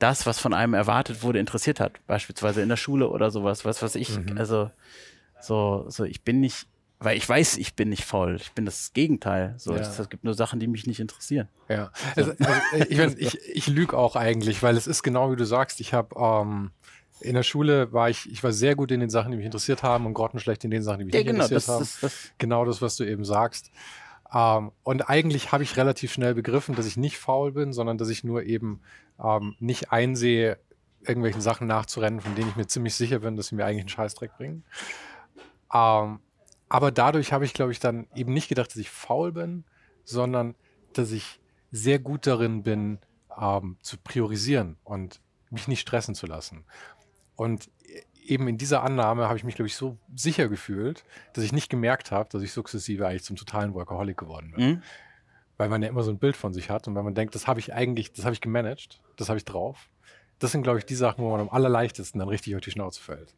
das, was von einem erwartet wurde, interessiert hat. Beispielsweise in der Schule oder sowas, was weiß ich. Mhm. Also so, so, ich bin nicht, weil ich weiß, ich bin nicht faul. Ich bin das Gegenteil. So, es ja. gibt nur Sachen, die mich nicht interessieren. Ja, so. also, ich, mein, ich, ich lüge auch eigentlich, weil es ist genau wie du sagst. Ich habe ähm, in der Schule war ich, ich war sehr gut in den Sachen, die mich interessiert haben und grottenschlecht in den Sachen, die mich ja, nicht genau, interessiert das, haben. Das, das. Genau das, was du eben sagst. Ähm, und eigentlich habe ich relativ schnell begriffen, dass ich nicht faul bin, sondern dass ich nur eben ähm, nicht einsehe, irgendwelchen Sachen nachzurennen, von denen ich mir ziemlich sicher bin, dass sie mir eigentlich einen Scheißdreck bringen. Ähm, aber dadurch habe ich, glaube ich, dann eben nicht gedacht, dass ich faul bin, sondern dass ich sehr gut darin bin, ähm, zu priorisieren und mich nicht stressen zu lassen. Und eben in dieser Annahme habe ich mich, glaube ich, so sicher gefühlt, dass ich nicht gemerkt habe, dass ich sukzessive eigentlich zum totalen Workaholic geworden bin. Mhm. Weil man ja immer so ein Bild von sich hat und wenn man denkt, das habe ich eigentlich, das habe ich gemanagt, das habe ich drauf. Das sind, glaube ich, die Sachen, wo man am allerleichtesten dann richtig auf die Schnauze fällt.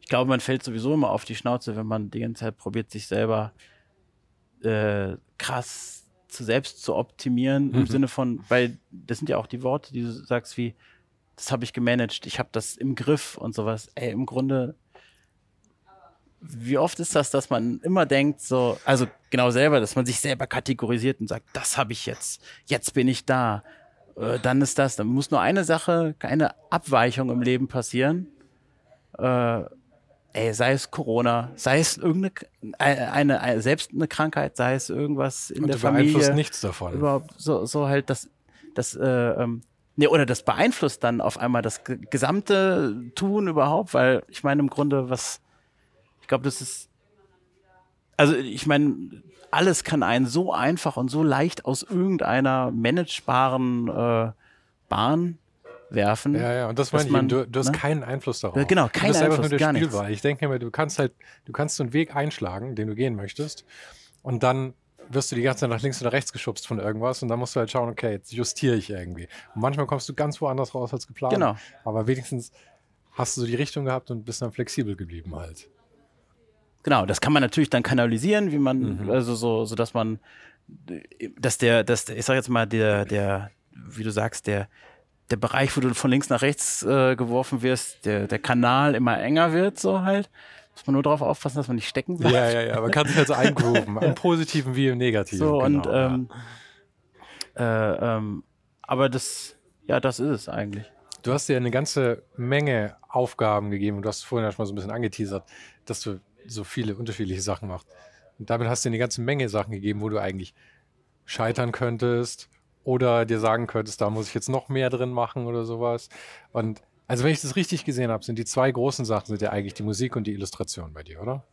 Ich glaube, man fällt sowieso immer auf die Schnauze, wenn man die ganze Zeit probiert, sich selber äh, krass zu selbst zu optimieren, mhm. im Sinne von, weil das sind ja auch die Worte, die du sagst, wie, das habe ich gemanagt, ich habe das im Griff und sowas. Ey, im Grunde, wie oft ist das, dass man immer denkt, so, also genau selber, dass man sich selber kategorisiert und sagt, das habe ich jetzt, jetzt bin ich da, äh, dann ist das, dann muss nur eine Sache, keine Abweichung im Leben passieren äh, ey, sei es Corona, sei es irgendeine äh, eine, eine, äh, selbst eine Krankheit, sei es irgendwas in Und der Familie. beeinflusst nichts davon. Überhaupt so, so halt das, das äh, ähm, Nee, oder das beeinflusst dann auf einmal das gesamte Tun überhaupt, weil ich meine im Grunde, was, ich glaube, das ist, also ich meine, alles kann einen so einfach und so leicht aus irgendeiner managebaren äh, Bahn werfen. Ja, ja, und das meine ich, man, du, du hast ne? keinen Einfluss darauf. Genau, keinen Einfluss, einfach nur der gar Spielwahl. Ich denke immer, du kannst halt, du kannst so einen Weg einschlagen, den du gehen möchtest und dann wirst du die ganze Zeit nach links oder rechts geschubst von irgendwas und dann musst du halt schauen, okay, jetzt justiere ich irgendwie. Und manchmal kommst du ganz woanders raus als geplant. Genau. Aber wenigstens hast du so die Richtung gehabt und bist dann flexibel geblieben halt. Genau, das kann man natürlich dann kanalisieren, wie man, mhm. also so, so dass man, dass der, dass, ich sag jetzt mal, der, der, wie du sagst, der, der Bereich, wo du von links nach rechts äh, geworfen wirst, der, der Kanal immer enger wird, so halt. Muss man nur darauf aufpassen, dass man nicht stecken bleibt. Ja, ja, ja. Man kann sich halt so eingrooven, im Positiven wie im Negativen. So, genau, und, ähm, äh, ähm, aber das, ja, das ist es eigentlich. Du hast dir eine ganze Menge Aufgaben gegeben und du hast vorhin ja schon mal so ein bisschen angeteasert, dass du so viele unterschiedliche Sachen machst. Und damit hast du dir eine ganze Menge Sachen gegeben, wo du eigentlich scheitern könntest, oder dir sagen könntest, da muss ich jetzt noch mehr drin machen oder sowas. Und also wenn ich das richtig gesehen habe, sind die zwei großen Sachen sind ja eigentlich die Musik und die Illustration bei dir, oder?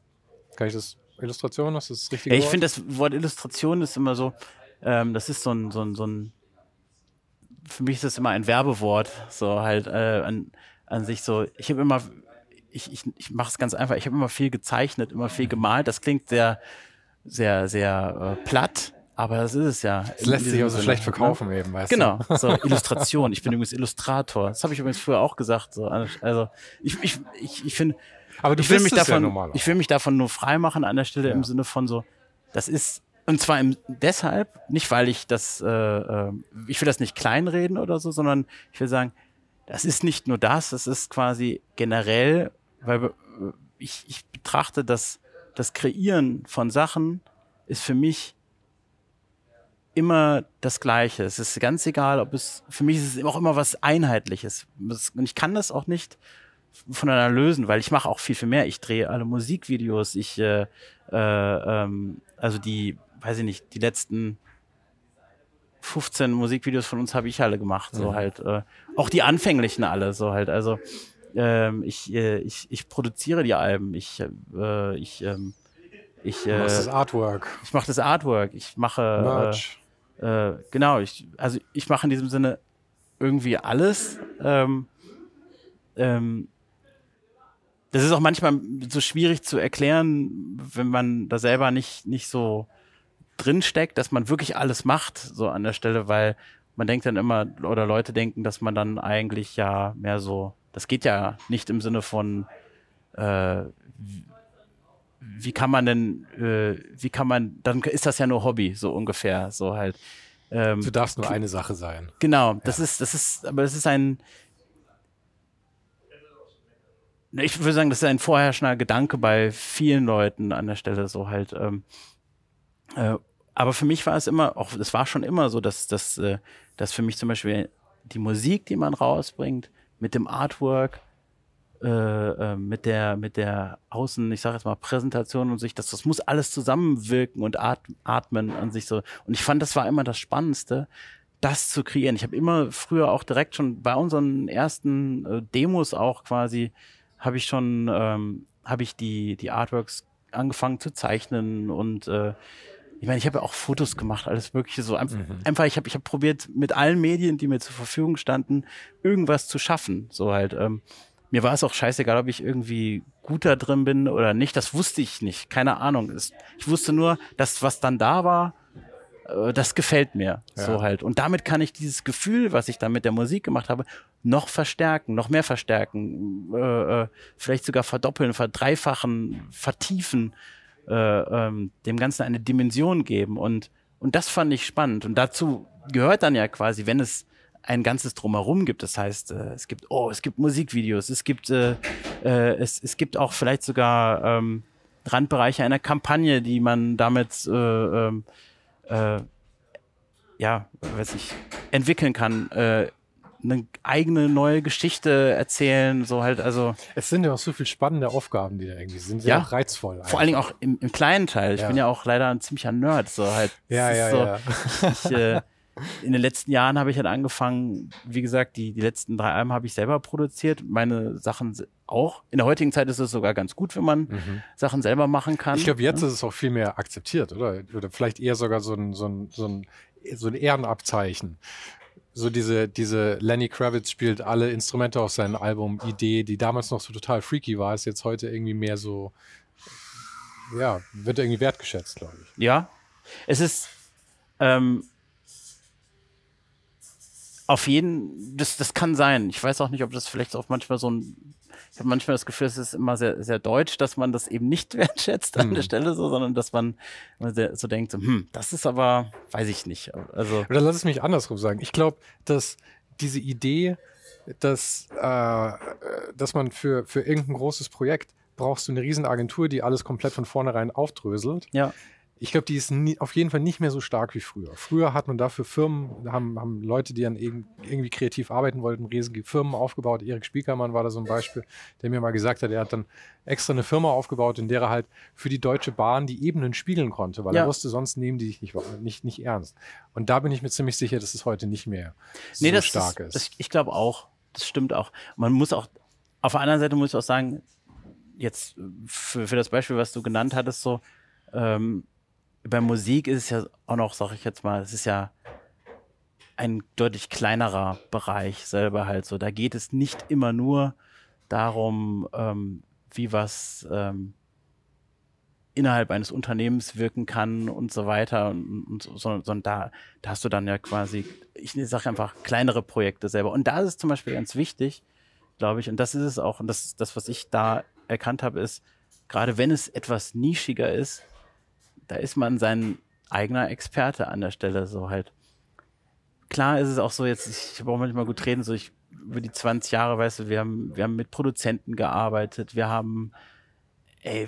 Kann ich das Illustration, ist das richtig? Ja, ich finde das Wort Illustration ist immer so, ähm, das ist so ein, so ein, so ein, für mich ist das immer ein Werbewort, so halt äh, an, an sich so. Ich habe immer, ich, ich, ich mache es ganz einfach, ich habe immer viel gezeichnet, immer viel gemalt. Das klingt sehr, sehr, sehr äh, platt aber das ist es ja. Es lässt sich auch so schlecht ne? verkaufen ne? eben, weißt genau. du. Genau, so Illustration. Ich bin übrigens Illustrator. Das habe ich übrigens früher auch gesagt. So. Also ich, ich, ich, ich finde, aber du ich will mich davon, ja ich will mich davon nur freimachen an der Stelle ja. im Sinne von so, das ist und zwar im, deshalb nicht, weil ich das, äh, äh, ich will das nicht kleinreden oder so, sondern ich will sagen, das ist nicht nur das, das ist quasi generell, weil äh, ich, ich betrachte das, das Kreieren von Sachen ist für mich immer das Gleiche. Es ist ganz egal, ob es, für mich ist es auch immer was Einheitliches. Und ich kann das auch nicht voneinander lösen, weil ich mache auch viel, viel mehr. Ich drehe alle Musikvideos, ich, äh, äh, ähm, also die, weiß ich nicht, die letzten 15 Musikvideos von uns habe ich alle gemacht, so ja. Mhm. halt, äh, auch die anfänglichen alle, so halt, also ähm, ich, äh, ich, ich produziere die Alben, ich, äh, ich, ähm, ich, äh, du machst das Artwork. Ich mache das Artwork, ich mache äh, Merch. Äh, äh, genau, ich, also ich mache in diesem Sinne irgendwie alles. Ähm, ähm, das ist auch manchmal so schwierig zu erklären, wenn man da selber nicht, nicht so drinsteckt, dass man wirklich alles macht, so an der Stelle, weil man denkt dann immer, oder Leute denken, dass man dann eigentlich ja mehr so, das geht ja nicht im Sinne von, äh, wie kann man denn, äh, wie kann man, dann ist das ja nur Hobby, so ungefähr, so halt. Ähm, du darfst nur eine Sache sein. Genau, das ja. ist, das ist, aber das ist ein, ich würde sagen, das ist ein vorherrschender Gedanke bei vielen Leuten an der Stelle, so halt. Ähm, äh, aber für mich war es immer, auch es war schon immer so, dass, dass, äh, dass für mich zum Beispiel die Musik, die man rausbringt, mit dem Artwork, äh, äh, mit der mit der Außen, ich sage jetzt mal Präsentation und sich, das das muss alles zusammenwirken und atmen an sich so. Und ich fand, das war immer das Spannendste, das zu kreieren. Ich habe immer früher auch direkt schon bei unseren ersten äh, Demos auch quasi habe ich schon ähm, habe ich die die Artworks angefangen zu zeichnen und äh, ich meine, ich habe ja auch Fotos gemacht, alles Mögliche. So einfach, mhm. einfach ich habe ich hab probiert, mit allen Medien, die mir zur Verfügung standen, irgendwas zu schaffen. So halt. Ähm, mir war es auch scheißegal, ob ich irgendwie gut da drin bin oder nicht. Das wusste ich nicht. Keine Ahnung. Ich wusste nur, dass was dann da war, äh, das gefällt mir ja. so halt. Und damit kann ich dieses Gefühl, was ich dann mit der Musik gemacht habe, noch verstärken, noch mehr verstärken, äh, äh, vielleicht sogar verdoppeln, verdreifachen, vertiefen, äh, ähm, dem Ganzen eine Dimension geben. Und, und das fand ich spannend. Und dazu gehört dann ja quasi, wenn es ein ganzes Drumherum gibt. Das heißt, äh, es gibt, oh, es gibt Musikvideos, es gibt, äh, äh, es, es gibt auch vielleicht sogar ähm, Randbereiche einer Kampagne, die man damit äh, ähm, äh, ja, weiß ich, entwickeln kann. Äh, eine eigene neue Geschichte erzählen, so halt, also. Es sind ja auch so viele spannende Aufgaben, die da irgendwie sind, sehr ja, reizvoll. Einfach. Vor allen Dingen auch im, im kleinen Teil. Ich ja. bin ja auch leider ein ziemlicher Nerd, so halt. Ja, ja, so, ja. Ich, äh, in den letzten Jahren habe ich halt angefangen, wie gesagt, die, die letzten drei Alben habe ich selber produziert. Meine Sachen auch. In der heutigen Zeit ist es sogar ganz gut, wenn man mhm. Sachen selber machen kann. Ich glaube, jetzt ja? ist es auch viel mehr akzeptiert, oder? Oder vielleicht eher sogar so ein, so ein, so ein, so ein Ehrenabzeichen so diese, diese Lenny Kravitz spielt alle Instrumente auf seinem Album Idee, die damals noch so total freaky war, ist jetzt heute irgendwie mehr so, ja, wird irgendwie wertgeschätzt, glaube ich. Ja, es ist, ähm, auf jeden, das, das kann sein. Ich weiß auch nicht, ob das vielleicht auch manchmal so ein ich habe manchmal das Gefühl, es ist immer sehr, sehr deutsch, dass man das eben nicht wertschätzt an hm. der mhm. Stelle so, sondern dass man so denkt, so, hm, das ist aber, weiß ich nicht. Also Oder lass es mich andersrum sagen. Ich glaube, dass diese Idee, dass, äh, dass man für, für irgendein großes Projekt brauchst du eine Riesenagentur, die alles komplett von vornherein aufdröselt. Ja. Ich glaube, die ist nie, auf jeden Fall nicht mehr so stark wie früher. Früher hat man dafür Firmen, haben, haben Leute, die dann irgendwie kreativ arbeiten wollten, riesige Firmen aufgebaut. Erik Spiekermann war da so ein Beispiel, der mir mal gesagt hat, er hat dann extra eine Firma aufgebaut, in der er halt für die Deutsche Bahn die Ebenen spiegeln konnte, weil ja. er wusste, sonst nehmen die sich nicht, nicht, nicht ernst. Und da bin ich mir ziemlich sicher, dass es heute nicht mehr so nee, stark ist. ist. ich glaube auch, das stimmt auch. Man muss auch, auf der anderen Seite muss ich auch sagen, jetzt äh, für, für das Beispiel, was du genannt hattest, so, ähm, bei Musik ist es ja auch noch, sag ich jetzt mal, es ist ja ein deutlich kleinerer Bereich selber halt so. Da geht es nicht immer nur darum, ähm, wie was ähm, innerhalb eines Unternehmens wirken kann und so weiter, und, und so, sondern da, da hast du dann ja quasi, ich sage einfach, kleinere Projekte selber. Und da ist es zum Beispiel ganz wichtig, glaube ich, und das ist es auch, und das, das was ich da erkannt habe, ist, gerade wenn es etwas nischiger ist, da ist man sein eigener Experte an der Stelle so halt. Klar ist es auch so, jetzt, ich habe auch manchmal gut reden, so ich über die 20 Jahre, weißt du, wir haben, wir haben mit Produzenten gearbeitet, wir haben ey,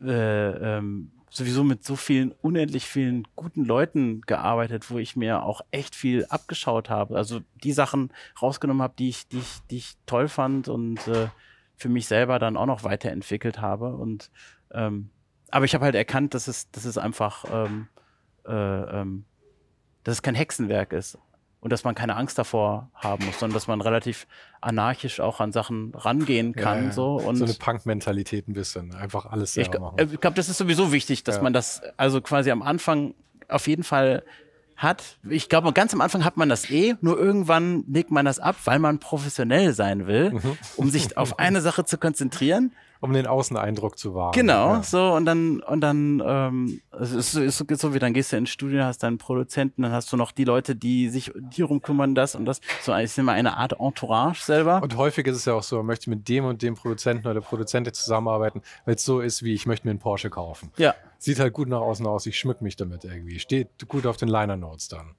äh, ähm, sowieso mit so vielen, unendlich vielen guten Leuten gearbeitet, wo ich mir auch echt viel abgeschaut habe. Also die Sachen rausgenommen habe, die ich, die ich, die ich toll fand und äh, für mich selber dann auch noch weiterentwickelt habe. Und ähm, aber ich habe halt erkannt, dass es, dass es einfach, ähm, äh, ähm, dass es kein Hexenwerk ist und dass man keine Angst davor haben muss, sondern dass man relativ anarchisch auch an Sachen rangehen kann. Ja, ja. So, und so eine Punk-Mentalität ein bisschen, einfach alles selber äh, ich, machen. Ich glaube, das ist sowieso wichtig, dass ja. man das also quasi am Anfang auf jeden Fall hat. Ich glaube, ganz am Anfang hat man das eh, nur irgendwann legt man das ab, weil man professionell sein will, mhm. um sich auf eine Sache zu konzentrieren um den Außeneindruck zu wahren. Genau, ja. so und dann, und dann, ähm, es ist, ist, so wie dann gehst du ins Studio, hast deinen Produzenten, dann hast du noch die Leute, die sich dir kümmern, das und das. So ist also, immer eine Art Entourage selber. Und häufig ist es ja auch so, man möchte mit dem und dem Produzenten oder Produzentin zusammenarbeiten, weil es so ist wie ich möchte mir einen Porsche kaufen. Ja. Sieht halt gut nach außen aus, ich schmück mich damit irgendwie. Steht gut auf den Liner Notes dann.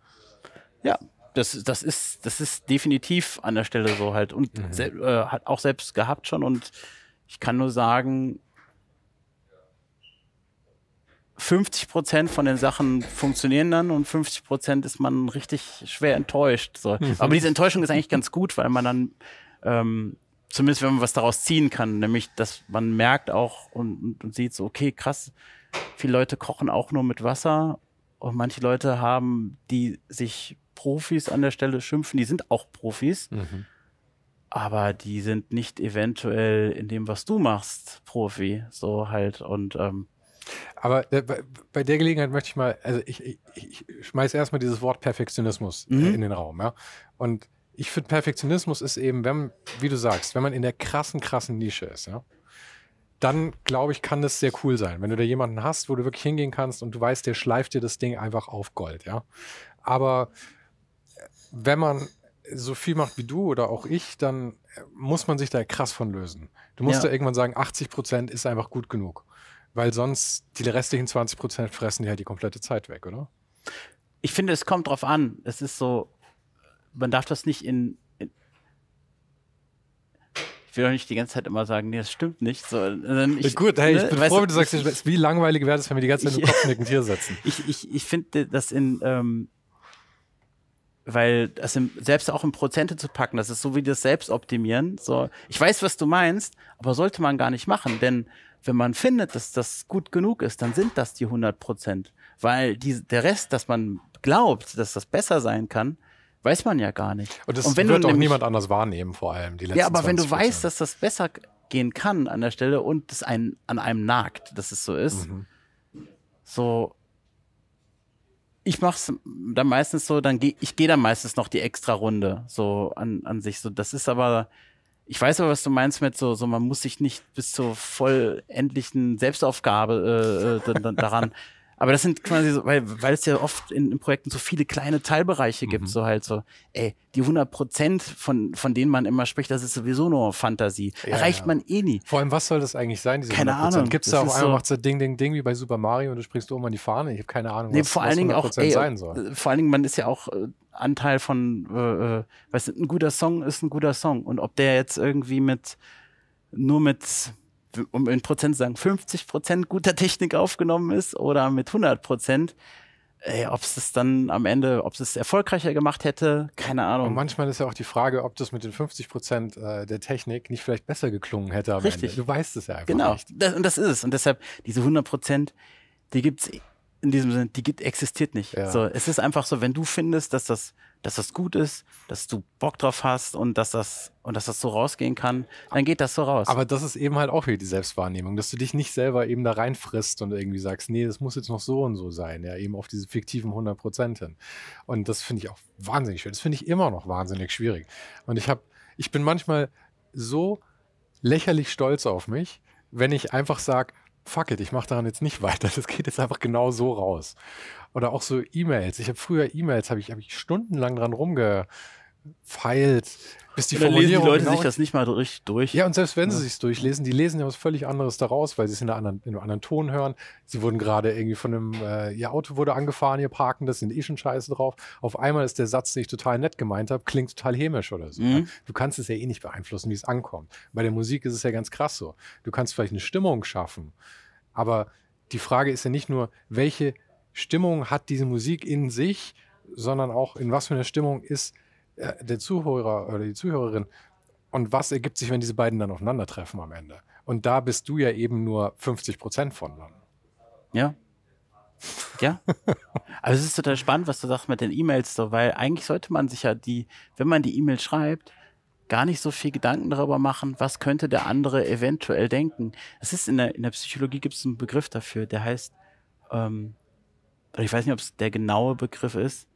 Ja, das, das, ist, das ist definitiv an der Stelle so halt und mhm. äh, hat auch selbst gehabt schon und ich kann nur sagen, 50 Prozent von den Sachen funktionieren dann und 50 Prozent ist man richtig schwer enttäuscht. So. Mhm. Aber diese Enttäuschung ist eigentlich ganz gut, weil man dann, ähm, zumindest wenn man was daraus ziehen kann, nämlich, dass man merkt auch und, und, und sieht so, okay, krass, viele Leute kochen auch nur mit Wasser und manche Leute haben, die sich Profis an der Stelle schimpfen, die sind auch Profis. Mhm aber die sind nicht eventuell in dem, was du machst, Profi. So halt und ähm, aber äh, bei, der Gelegenheit möchte ich mal, also ich, ich, ich schmeiße erstmal dieses Wort Perfektionismus äh, mhm. in den Raum, ja. Und ich finde, Perfektionismus ist eben, wenn, wie du sagst, wenn man in der krassen, krassen Nische ist, ja, dann glaube ich, kann das sehr cool sein. Wenn du da jemanden hast, wo du wirklich hingehen kannst und du weißt, der schleift dir das Ding einfach auf Gold, ja. Aber äh, wenn man so viel macht wie du oder auch ich, dann äh, muss man sich da krass von lösen. Du musst ja. da irgendwann sagen, 80 Prozent ist einfach gut genug. Weil sonst die restlichen 20 Prozent fressen ja halt die komplette Zeit weg, oder? Ich finde, es kommt drauf an. Es ist so, man darf das nicht in. in ich will doch nicht die ganze Zeit immer sagen, nee, das stimmt nicht. So, ich, äh, Gut, hey, ich ne, bin froh, wenn du sagst, ich, wie langweilig wäre das, wenn wir die ganze Zeit im Kopfnicken hier sitzen. ich ich, ich finde das in. Ähm, weil das im, selbst auch in Prozente zu packen, das ist so wie das Selbstoptimieren. So, ich weiß, was du meinst, aber sollte man gar nicht machen, denn wenn man findet, dass das gut genug ist, dann sind das die 100 Prozent, weil die, der Rest, dass man glaubt, dass das besser sein kann, weiß man ja gar nicht. Und das Und wenn wird auch nämlich, niemand anders wahrnehmen, vor allem die letzten Ja, aber wenn du weißt, dass das besser gehen kann an der Stelle und es einen, an einem nagt, dass es so ist, mhm. so ich mache es dann meistens so, dann gehe ich gehe dann meistens noch die extra Runde so an, an sich. So, das ist aber, ich weiß aber, was du meinst mit so, so man muss sich nicht bis zur vollendlichen Selbstaufgabe äh, äh daran Aber das sind quasi so, weil, weil es ja oft in, in Projekten so viele kleine Teilbereiche gibt, mhm. so halt so, ey, die 100 Prozent von, von denen man immer spricht, das ist sowieso nur Fantasie. Ja, Erreicht ja. man eh nie. Vor allem, was soll das eigentlich sein, diese keine 100%? Ahnung. Gibt es da auch einmal so Ding, Ding, Ding wie bei Super Mario und du springst oben an die Fahne? Ich habe keine Ahnung, nee, was, vor was allen Dingen auch, ey, sein soll. Vor allen Dingen, man ist ja auch äh, Anteil von, äh, äh, weißt du, ein guter Song ist ein guter Song. Und ob der jetzt irgendwie mit, nur mit um in Prozent zu sagen, 50 Prozent guter Technik aufgenommen ist oder mit 100 Prozent. Äh, ob es das dann am Ende, ob es erfolgreicher gemacht hätte, keine Ahnung. Und manchmal ist ja auch die Frage, ob das mit den 50 Prozent äh, der Technik nicht vielleicht besser geklungen hätte am Richtig. Ende. Du weißt es ja einfach genau. nicht. Genau, und das ist es. Und deshalb, diese 100 Prozent, die gibt es in diesem Sinne, die existiert nicht. Ja. So, es ist einfach so, wenn du findest, dass das dass das gut ist, dass du Bock drauf hast und dass das und dass das so rausgehen kann, dann geht das so raus. Aber das ist eben halt auch wieder die Selbstwahrnehmung, dass du dich nicht selber eben da reinfrisst und irgendwie sagst, nee, das muss jetzt noch so und so sein, ja, eben auf diese fiktiven 100 Prozent hin. Und das finde ich auch wahnsinnig schön. Das finde ich immer noch wahnsinnig schwierig. Und ich habe, ich bin manchmal so lächerlich stolz auf mich, wenn ich einfach sage, fuck it, ich mache daran jetzt nicht weiter. Das geht jetzt einfach genau so raus. Oder auch so E-Mails. Ich habe früher E-Mails, habe ich, hab ich stundenlang dran rumge Files. Bis die, und dann lesen die Leute genau sich das nicht mal richtig durch. Ja, und selbst wenn ja. sie sich durchlesen, die lesen ja was völlig anderes daraus, weil sie es in, anderen, in einem anderen Ton hören. Sie wurden gerade irgendwie von einem, äh, ihr Auto wurde angefahren, ihr Parken, das sind eh schon Scheiße drauf. Auf einmal ist der Satz, den ich total nett gemeint habe, klingt total hämisch oder so. Ne? Mhm. Ja? Du kannst es ja eh nicht beeinflussen, wie es ankommt. Bei der Musik ist es ja ganz krass so. Du kannst vielleicht eine Stimmung schaffen, aber die Frage ist ja nicht nur, welche Stimmung hat diese Musik in sich, sondern auch, in was für einer Stimmung ist der Zuhörer oder die Zuhörerin. Und was ergibt sich, wenn diese beiden dann aufeinandertreffen am Ende? Und da bist du ja eben nur 50 Prozent von dann. Ja. Ja. also es ist total spannend, was du sagst mit den E-Mails, so, weil eigentlich sollte man sich ja die, wenn man die E-Mail schreibt, gar nicht so viel Gedanken darüber machen, was könnte der andere eventuell denken. Es ist in der, in der Psychologie gibt es einen Begriff dafür, der heißt, ähm, ich weiß nicht, ob es der genaue Begriff ist,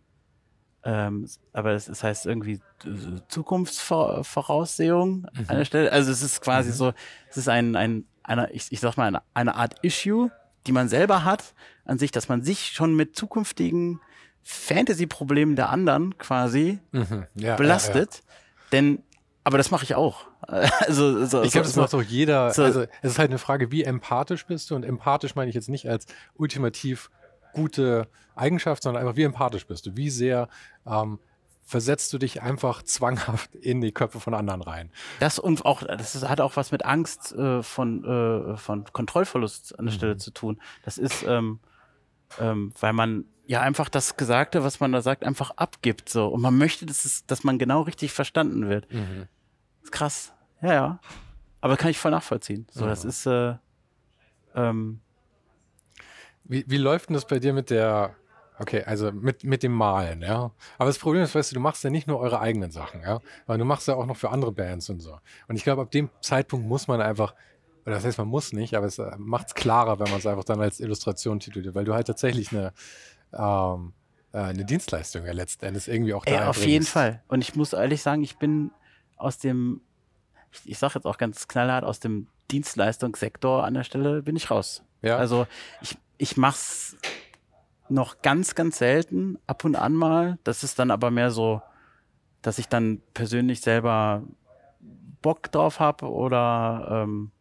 ähm, aber das, das, heißt irgendwie äh, Zukunftsvoraussehung mhm. an der mhm. Stelle. Also es ist quasi mhm. so, es ist ein, ein eine, ich, ich sag mal, eine, eine Art Issue, die man selber hat, an sich, dass man sich schon mit zukünftigen Fantasy-Problemen der anderen quasi mhm. ja, belastet. Ja, ja. Denn, aber das mache ich auch. Also, so, ich glaube, das macht doch jeder. So, also, es ist halt eine Frage, wie empathisch bist du? Und empathisch meine ich jetzt nicht als ultimativ gute Eigenschaft, sondern einfach, wie empathisch bist du, wie sehr ähm, versetzt du dich einfach zwanghaft in die Köpfe von anderen rein. Das und auch, das ist, hat auch was mit Angst äh, von, äh, von Kontrollverlust an der mhm. Stelle zu tun. Das ist, ähm, ähm, weil man ja einfach das Gesagte, was man da sagt, einfach abgibt so. Und man möchte, dass, es, dass man genau richtig verstanden wird. Mhm. krass. Ja, ja. Aber kann ich voll nachvollziehen. So, mhm. das ist äh, ähm, wie, wie läuft denn das bei dir mit der Okay, also mit, mit dem Malen, ja. Aber das Problem ist, weißt du, du machst ja nicht nur eure eigenen Sachen, ja, weil du machst ja auch noch für andere Bands und so. Und ich glaube, ab dem Zeitpunkt muss man einfach, oder das heißt, man muss nicht, aber es äh, macht es klarer, wenn man es einfach dann als Illustration tituliert, weil du halt tatsächlich eine, ähm, äh, eine Dienstleistung ja letzten Endes irgendwie auch da Ja, Auf jeden Fall. Und ich muss ehrlich sagen, ich bin aus dem, ich, ich sage jetzt auch ganz knallhart, aus dem Dienstleistungssektor an der Stelle bin ich raus. Ja. Also ich, ich mach's noch ganz, ganz selten, ab und an mal. Das ist dann aber mehr so, dass ich dann persönlich selber Bock drauf habe oder ähm,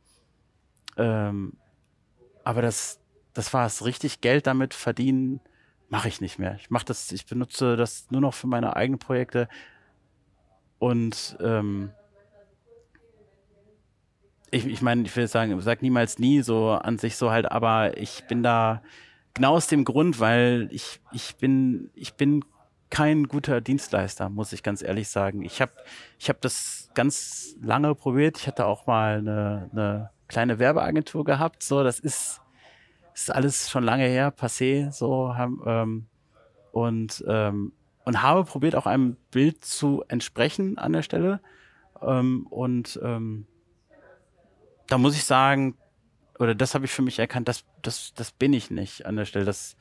ähm, aber das, das war es Richtig Geld damit verdienen mache ich nicht mehr. Ich mache das, ich benutze das nur noch für meine eigenen Projekte und ähm, ich, ich meine, ich will sagen, sag niemals nie so an sich so halt, aber ich bin da genau aus dem Grund, weil ich, ich bin, ich bin kein guter Dienstleister, muss ich ganz ehrlich sagen. Ich habe ich hab das ganz lange probiert. Ich hatte auch mal eine, eine kleine Werbeagentur gehabt. So, das ist, ist alles schon lange her, passé. So, ähm, und, ähm, und habe probiert, auch einem Bild zu entsprechen an der Stelle. Ähm, und ähm, da muss ich sagen, oder das habe ich für mich erkannt, das, das, das bin ich nicht an der Stelle. Das,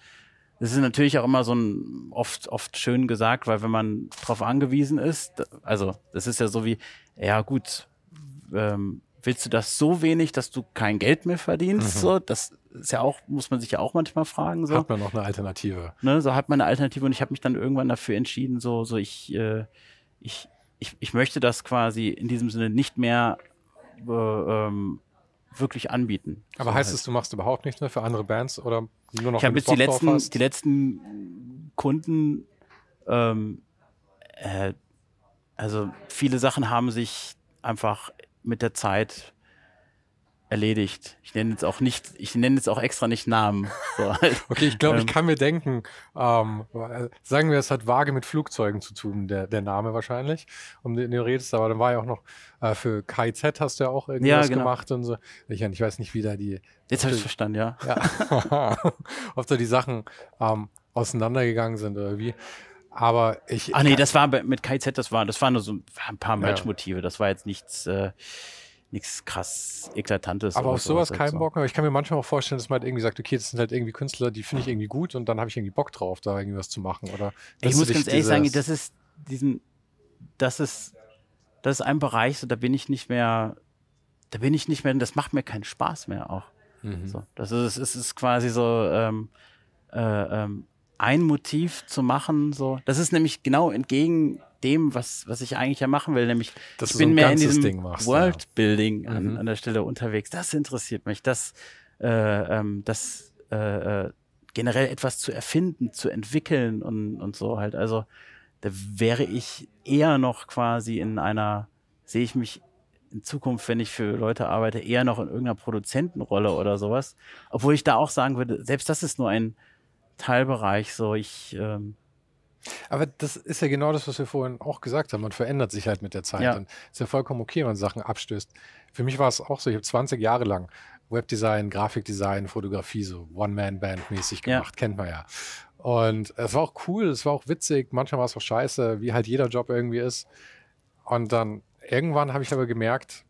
das ist natürlich auch immer so ein oft, oft schön gesagt, weil wenn man darauf angewiesen ist, also das ist ja so wie, ja gut, ähm, willst du das so wenig, dass du kein Geld mehr verdienst? Mhm. So, das ist ja auch, muss man sich ja auch manchmal fragen. So. Hat man noch eine Alternative? Ne, so hat man eine Alternative und ich habe mich dann irgendwann dafür entschieden, so, so ich, äh, ich, ich, ich möchte das quasi in diesem Sinne nicht mehr äh, ähm, wirklich anbieten. Aber so heißt halt. es, du machst überhaupt nichts mehr für andere Bands oder nur noch Ich habe jetzt die letzten, die letzten Kunden, ähm, äh, also viele Sachen haben sich einfach mit der Zeit erledigt. Ich nenne jetzt auch nicht, ich nenne jetzt auch extra nicht Namen. So. Halt. okay, ich glaube, ich ähm. kann mir denken, ähm, sagen wir, es hat vage mit Flugzeugen zu tun, der, der Name wahrscheinlich, um den du redest, aber dann war ja auch noch, äh, für KZ hast du ja auch irgendwas ja, genau. gemacht und so. Ich, ich, weiß nicht, wie da die. Jetzt habe ich verstanden, ja. ja. ob da die Sachen ähm, auseinandergegangen sind oder wie. Aber ich. Ach nee, das war mit KZ, das war, das waren nur so ein paar Matchmotive, das war jetzt nichts. Äh, nichts krass Eklatantes. Aber auf sowas keinen also. Bock mehr. Ich kann mir manchmal auch vorstellen, dass man halt irgendwie sagt, okay, das sind halt irgendwie Künstler, die finde ich irgendwie gut und dann habe ich irgendwie Bock drauf, da irgendwie was zu machen. Oder ich muss ganz ehrlich sagen, das ist diesen, das ist, das ist ein Bereich, so, da bin ich nicht mehr, da bin ich nicht mehr, das macht mir keinen Spaß mehr auch. Mhm. So, das ist, es ist quasi so, ähm, äh, ähm, ein Motiv zu machen, so. Das ist nämlich genau entgegen dem, was, was ich eigentlich ja machen will, nämlich Dass ich bin so mehr in diesem Worldbuilding ja. an, mhm. an der Stelle unterwegs. Das interessiert mich, das, äh, ähm, das äh, äh, generell etwas zu erfinden, zu entwickeln und, und so halt. Also da wäre ich eher noch quasi in einer, sehe ich mich in Zukunft, wenn ich für Leute arbeite, eher noch in irgendeiner Produzentenrolle oder sowas. Obwohl ich da auch sagen würde, selbst das ist nur ein Teilbereich. So, ich ähm, aber das ist ja genau das, was wir vorhin auch gesagt haben. Man verändert sich halt mit der Zeit. Ja. Und ist ja vollkommen okay, wenn man Sachen abstößt. Für mich war es auch so, ich habe 20 Jahre lang Webdesign, Grafikdesign, Fotografie, so One-Man-Band-mäßig gemacht, ja. kennt man ja. Und es war auch cool, es war auch witzig, manchmal war es auch scheiße, wie halt jeder Job irgendwie ist. Und dann irgendwann habe ich aber gemerkt,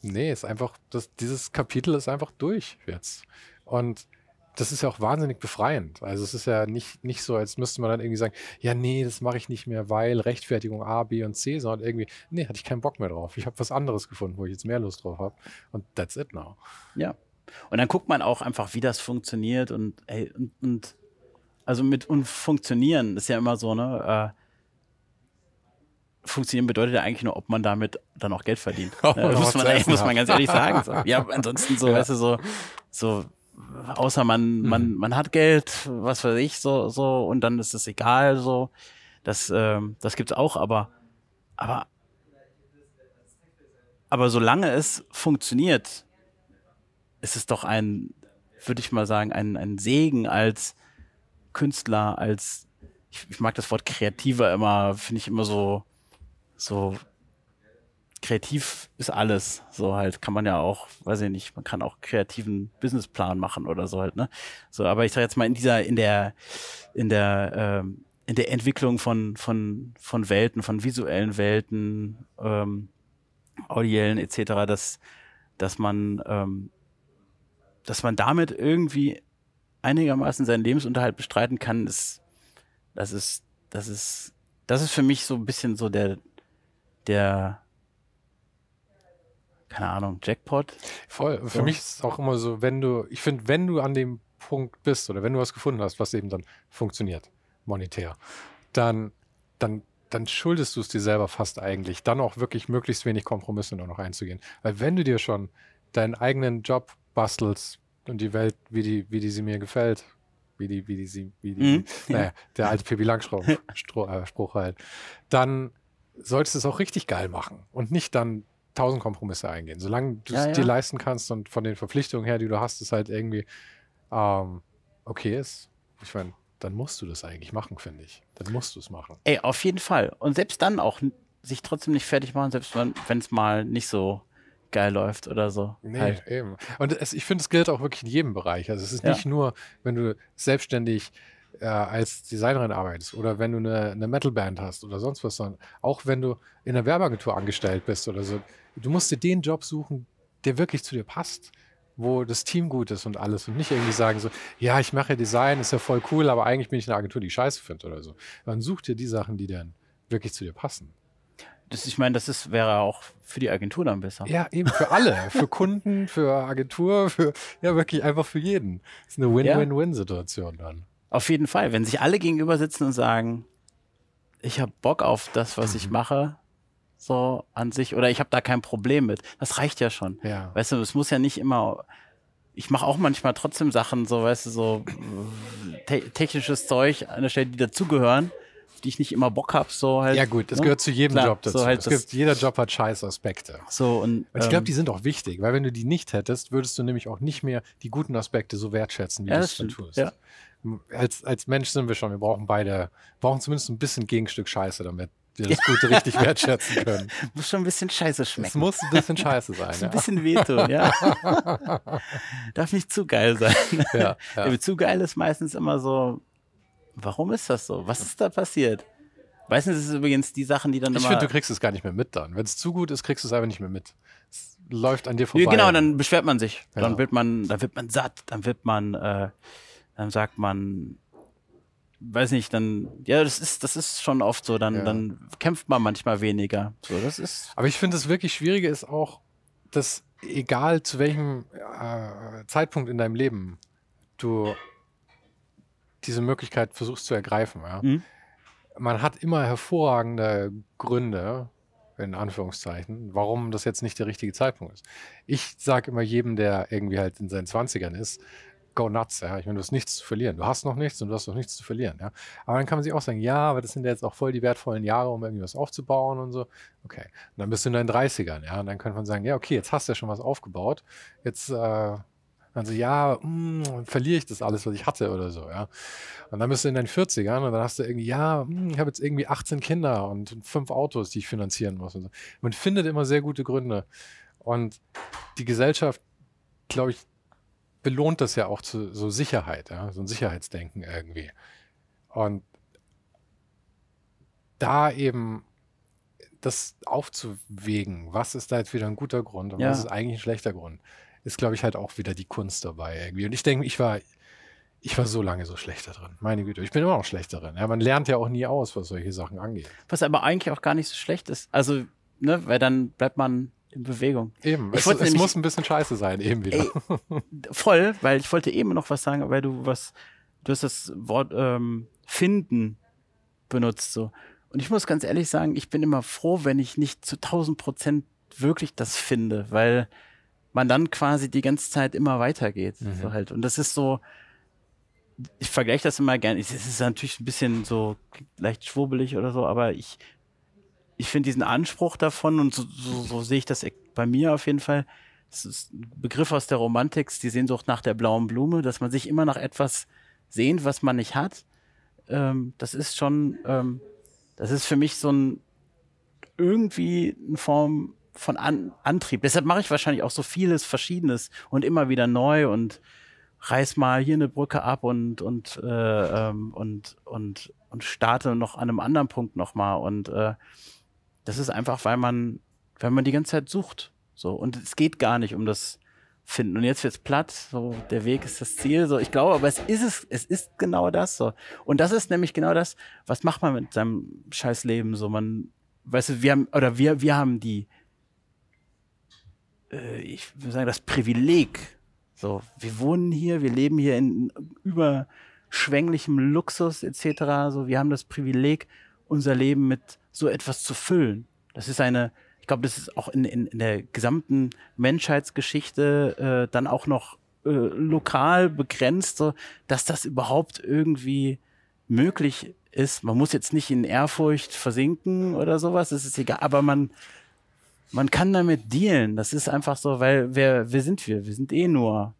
nee, ist einfach, das, dieses Kapitel ist einfach durch jetzt. Und das ist ja auch wahnsinnig befreiend. Also es ist ja nicht, nicht so, als müsste man dann irgendwie sagen, ja, nee, das mache ich nicht mehr, weil Rechtfertigung A, B und C, sondern irgendwie, nee, hatte ich keinen Bock mehr drauf. Ich habe was anderes gefunden, wo ich jetzt mehr Lust drauf habe. Und that's it now. Ja. Und dann guckt man auch einfach, wie das funktioniert und, ey, und, und also mit und funktionieren ist ja immer so, ne? Äh, funktionieren bedeutet ja eigentlich nur, ob man damit dann auch Geld verdient. Ne, oh, muss, man, muss, man, ganz ehrlich sagen. So. Ja, ansonsten so, ja. weißt du, so, so außer man, mhm. man, man hat Geld, was weiß ich, so, so, und dann ist es egal, so. Das, ähm, das gibt's auch, aber, aber, aber solange es funktioniert, ist es doch ein, würde ich mal sagen, ein, ein Segen als Künstler, als, ich, ich mag das Wort kreativer immer, finde ich immer so, so kreativ ist alles. So halt kann man ja auch, weiß ich nicht, man kann auch kreativen Businessplan machen oder so halt, ne? So, aber ich sag jetzt mal in dieser, in der, in der, ähm, in der Entwicklung von, von, von Welten, von visuellen Welten, ähm, audiellen etc., dass, dass man, ähm, dass man damit irgendwie einigermaßen seinen Lebensunterhalt bestreiten kann, ist, das ist, das ist, das ist für mich so ein bisschen so der, der, keine Ahnung, Jackpot. Voll. So. Für mich ist es auch immer so, wenn du, ich finde, wenn du an dem Punkt bist oder wenn du was gefunden hast, was eben dann funktioniert, monetär, dann, dann, dann schuldest du es dir selber fast eigentlich, dann auch wirklich möglichst wenig Kompromisse nur noch einzugehen. Weil wenn du dir schon deinen eigenen Job bastelst und die Welt, wie die, wie die sie mir gefällt, wie die, wie die sie, wie die, mhm. naja, der alte Pippi Langstrumpf äh, Spruch halt, dann solltest du es auch richtig geil machen und nicht dann tausend Kompromisse eingehen. Solange du es ja, ja. dir leisten kannst und von den Verpflichtungen her, die du hast, es halt irgendwie ähm, okay ist. Ich meine, dann musst du das eigentlich machen, finde ich. Dann musst du es machen. Ey, auf jeden Fall. Und selbst dann auch sich trotzdem nicht fertig machen, selbst wenn es mal nicht so geil läuft oder so. Nee, halt. eben. Und es, ich finde, es gilt auch wirklich in jedem Bereich. Also es ist ja. nicht nur, wenn du selbstständig äh, als Designerin arbeitest oder wenn du eine, eine Metalband hast oder sonst was, sondern auch wenn du in einer Werbeagentur angestellt bist oder so du musst dir den Job suchen, der wirklich zu dir passt, wo das Team gut ist und alles und nicht irgendwie sagen so, ja, ich mache Design, ist ja voll cool, aber eigentlich bin ich eine Agentur, die ich scheiße findet oder so. Dann such dir die Sachen, die dann wirklich zu dir passen. Das, ich meine, das ist, wäre auch für die Agentur dann besser. Ja, eben für alle. für Kunden, für Agentur, für ja wirklich einfach für jeden. Das ist eine Win-Win-Win-Situation dann. Auf jeden Fall. Wenn sich alle gegenüber sitzen und sagen, ich habe Bock auf das, was ich mhm. mache, so an sich oder ich habe da kein Problem mit. Das reicht ja schon. Ja. Weißt du, es muss ja nicht immer ich mache auch manchmal trotzdem Sachen, so weißt du, so te technisches Zeug an der Stelle, die dazugehören, auf die ich nicht immer Bock habe, so halt. Ja gut, das ne? gehört zu jedem Klar, Job dazu. So halt gibt, jeder Job hat scheiß Aspekte. So und, und ich glaube, ähm, die sind auch wichtig, weil wenn du die nicht hättest, würdest du nämlich auch nicht mehr die guten Aspekte so wertschätzen, wie ja, du es dann tust. Ja. Als, als Mensch sind wir schon, wir brauchen beide, brauchen zumindest ein bisschen Gegenstück Scheiße, damit die das Gute richtig wertschätzen können. Muss schon ein bisschen scheiße schmecken. Es muss ein bisschen scheiße sein. ja. ein bisschen wehtun, ja. Darf nicht zu geil sein. Ja, ja. Zu geil ist meistens immer so, warum ist das so? Was ist da passiert? Meistens ist es übrigens die Sachen, die dann ich immer. Ich finde, du kriegst es gar nicht mehr mit dann. Wenn es zu gut ist, kriegst du es einfach nicht mehr mit. Es läuft an dir genau, vorbei. Genau, dann beschwert man sich. Dann wird man, dann wird man satt, dann wird man, äh, dann sagt man, weiß nicht, dann, ja, das ist, das ist schon oft so, dann, ja. dann kämpft man manchmal weniger. So, das ist. Aber ich finde, das wirklich Schwierige ist auch, dass egal zu welchem äh, Zeitpunkt in deinem Leben du diese Möglichkeit versuchst zu ergreifen, ja? mhm. man hat immer hervorragende Gründe, in Anführungszeichen, warum das jetzt nicht der richtige Zeitpunkt ist. Ich sage immer jedem, der irgendwie halt in seinen 20ern ist, go nuts. Ja? Ich meine, du hast nichts zu verlieren. Du hast noch nichts und du hast noch nichts zu verlieren. Ja? Aber dann kann man sich auch sagen, ja, aber das sind ja jetzt auch voll die wertvollen Jahre, um irgendwie was aufzubauen und so. Okay, und dann bist du in deinen 30ern. Ja? Und dann könnte man sagen, ja, okay, jetzt hast du ja schon was aufgebaut. Jetzt... Äh, also ja, mh, hm, verliere ich das alles, was ich hatte oder so, ja. Und dann bist du in deinen 40ern und dann hast du irgendwie, ja, mh, hm, ich habe jetzt irgendwie 18 Kinder und fünf Autos, die ich finanzieren muss. Und so. Man findet immer sehr gute Gründe. Und die Gesellschaft, glaube ich, belohnt das ja auch zu so Sicherheit, ja? so ein Sicherheitsdenken irgendwie. Und da eben das aufzuwägen, was ist da jetzt wieder ein guter Grund und ja. was ist eigentlich ein schlechter Grund, ist, glaube ich, halt auch wieder die Kunst dabei irgendwie. Und ich denke, ich war, ich war so lange so schlechter drin. Meine Güte, ich bin immer noch schlechter drin. Ja, man lernt ja auch nie aus, was solche Sachen angeht. Was aber eigentlich auch gar nicht so schlecht ist. Also, ne, weil dann bleibt man in Bewegung. Eben, ich es, es nämlich, muss ein bisschen scheiße sein, eben wieder. Ey, voll, weil ich wollte eben noch was sagen, weil du was, du hast das Wort ähm, finden benutzt so. Und ich muss ganz ehrlich sagen, ich bin immer froh, wenn ich nicht zu 1000 Prozent wirklich das finde, weil man dann quasi die ganze Zeit immer weitergeht. Mhm. So halt. Und das ist so, ich vergleiche das immer gerne. Es ist natürlich ein bisschen so leicht schwurbelig oder so, aber ich ich finde diesen Anspruch davon, und so, so, so sehe ich das e-, bei mir auf jeden Fall, das ist ein Begriff aus der Romantik, die Sehnsucht nach der blauen Blume, dass man sich immer nach etwas sehnt, was man nicht hat. Ähm, das ist schon, ähm, das ist für mich so ein irgendwie eine Form von An Antrieb. Deshalb mache ich wahrscheinlich auch so vieles Verschiedenes und immer wieder neu und reiß mal hier eine Brücke ab und und äh, ähm, und und und starte noch an einem anderen Punkt nochmal und äh, das ist einfach, weil man, weil man die ganze Zeit sucht. So. Und es geht gar nicht um das Finden. Und jetzt wird es platt. So, der Weg ist das Ziel. So, ich glaube, aber es ist es, es ist genau das. So. Und das ist nämlich genau das, was macht man mit seinem scheiß Leben? So, man, weißt du, wir haben, oder wir, wir haben die, äh, ich würde sagen, das Privileg. So, wir wohnen hier, wir leben hier in überschwänglichem Luxus etc. So, wir haben das Privileg, unser Leben mit so etwas zu füllen. Das ist eine, ich glaube, das ist auch in, in, in der gesamten Menschheitsgeschichte äh, dann auch noch äh, lokal begrenzt, so, dass das überhaupt irgendwie möglich ist. Man muss jetzt nicht in Ehrfurcht versinken oder sowas, das ist egal, aber man, man kann damit dealen. Das ist einfach so, weil wer, wer sind wir? Wir sind eh nur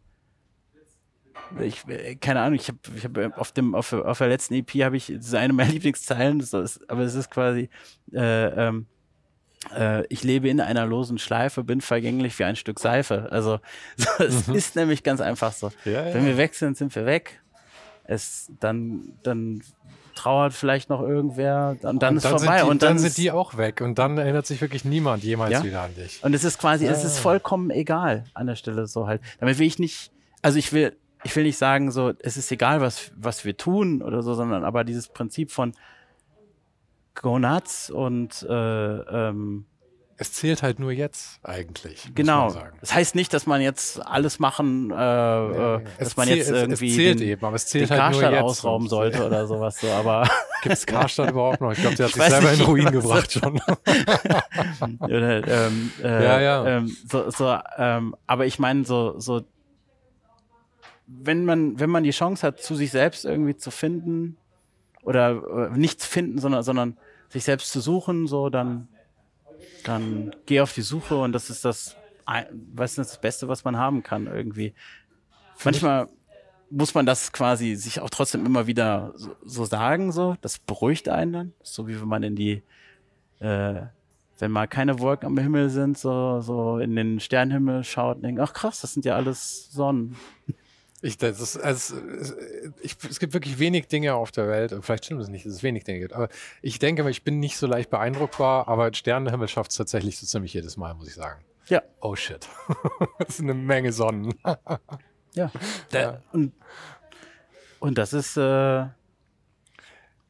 ich, äh, keine Ahnung, ich habe ich hab äh, auf, dem, auf, auf der letzten EP habe ich, das ist eine meiner Lieblingszeilen, ist, aber es ist quasi, äh, ähm, äh, ich lebe in einer losen Schleife, bin vergänglich wie ein Stück Seife. Also es mhm. ist nämlich ganz einfach so. Ja, ja. Wenn wir weg sind, sind wir weg. Es, dann, dann trauert vielleicht noch irgendwer und dann, und dann ist vorbei. Die, und dann, dann sind die auch weg und dann erinnert sich wirklich niemand jemals ja? wieder an dich. Und es ist quasi, es ist ah. vollkommen egal an der Stelle so halt. Damit will ich nicht, also ich will ich will nicht sagen, so, es ist egal, was, was wir tun oder so, sondern aber dieses Prinzip von Go nuts und äh, ähm, es zählt halt nur jetzt eigentlich. Genau. Das heißt nicht, dass man jetzt alles machen, äh, ja, äh, dass man jetzt irgendwie es zählt den, eben, aber es zählt den halt Karstadt nur jetzt ausrauben sollte oder sowas. So, aber gibt es Karstadt überhaupt noch? Ich glaube, der hat ich sich selber nicht, in Ruin gebracht schon. oder, ähm, äh, ja, ja. Ähm, so, so, ähm, aber ich meine, so, so wenn man, wenn man die Chance hat, zu sich selbst irgendwie zu finden oder äh, nicht zu finden, sondern, sondern sich selbst zu suchen, so, dann, dann geh auf die Suche und das ist das, weißt du, das Beste, was man haben kann irgendwie. Manchmal muss man das quasi sich auch trotzdem immer wieder so, so sagen, so. Das beruhigt einen dann. So wie wenn man in die, äh, wenn mal keine Wolken am Himmel sind, so, so in den Sternenhimmel schaut und denkt, ach krass, das sind ja alles Sonnen. Ich, das ist, also, äh, ich, es gibt wirklich wenig Dinge auf der Welt, vielleicht stimmt es nicht, dass es wenig Dinge gibt, aber ich denke, mal, ich bin nicht so leicht beeindruckbar, aber Sternenhimmel schafft es tatsächlich so ziemlich jedes Mal, muss ich sagen. Ja. Oh shit. das ist eine Menge Sonnen. ja. Da, ja. Und, und das ist, äh,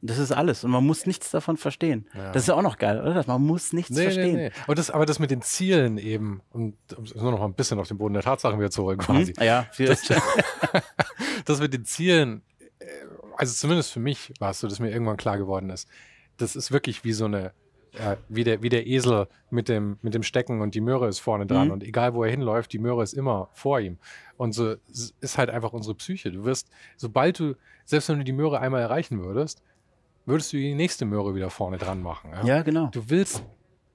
das ist alles. Und man muss nichts davon verstehen. Ja. Das ist ja auch noch geil, oder? Man muss nichts nee, verstehen. Nee, nee. Und das, aber das mit den Zielen eben, um, um nur noch mal ein bisschen auf den Boden der Tatsachen wieder zu holen, mhm. quasi. Hm? Ja, das, das mit den Zielen, äh, also zumindest für mich war es so, dass mir irgendwann klar geworden ist, das ist wirklich wie so eine ja, wie, der, wie der Esel mit dem, mit dem Stecken und die Möhre ist vorne dran. Mhm. Und egal, wo er hinläuft, die Möhre ist immer vor ihm. Und so ist halt einfach unsere Psyche. Du wirst, sobald du, selbst wenn du die Möhre einmal erreichen würdest, würdest du die nächste Möhre wieder vorne dran machen. Ja? ja, genau. Du willst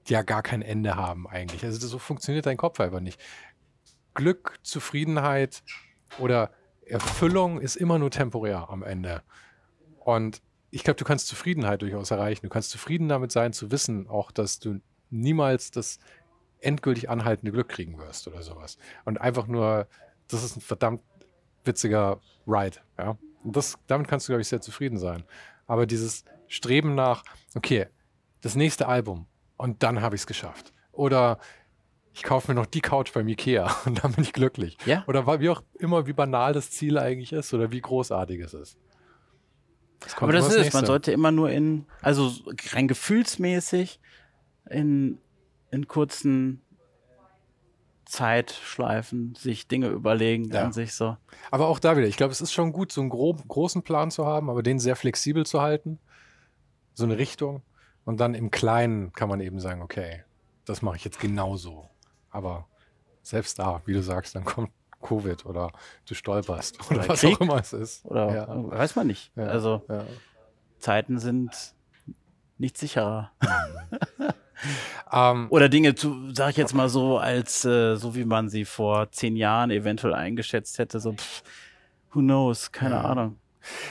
ja gar kein Ende haben eigentlich. Also so funktioniert dein Kopf einfach nicht. Glück, Zufriedenheit oder Erfüllung ist immer nur temporär am Ende. Und ich glaube, du kannst Zufriedenheit durchaus erreichen. Du kannst zufrieden damit sein, zu wissen, auch dass du niemals das endgültig anhaltende Glück kriegen wirst oder sowas. Und einfach nur, das ist ein verdammt witziger Ride. Ja? Und das, damit kannst du, glaube ich, sehr zufrieden sein aber dieses Streben nach, okay, das nächste Album und dann habe ich es geschafft. Oder ich kaufe mir noch die Couch beim Ikea und dann bin ich glücklich. Ja. Oder wie auch immer, wie banal das Ziel eigentlich ist oder wie großartig es ist. Das aber das ist nächste. man sollte immer nur in, also rein gefühlsmäßig in, in kurzen Zeit schleifen, sich Dinge überlegen, dann ja. sich so. Aber auch da wieder, ich glaube, es ist schon gut, so einen grob, großen Plan zu haben, aber den sehr flexibel zu halten, so eine Richtung. Und dann im Kleinen kann man eben sagen, okay, das mache ich jetzt genauso. Aber selbst da, wie du sagst, dann kommt Covid oder du stolperst oder, oder was Krieg. auch immer es ist. Oder ja. weiß man nicht. Ja. Also Zeiten sind nicht sicherer. Mhm. ähm, Oder Dinge, zu, sag ich jetzt mal so, als äh, so wie man sie vor zehn Jahren eventuell eingeschätzt hätte, so pff, who knows, keine ja. Mhm. Ahnung.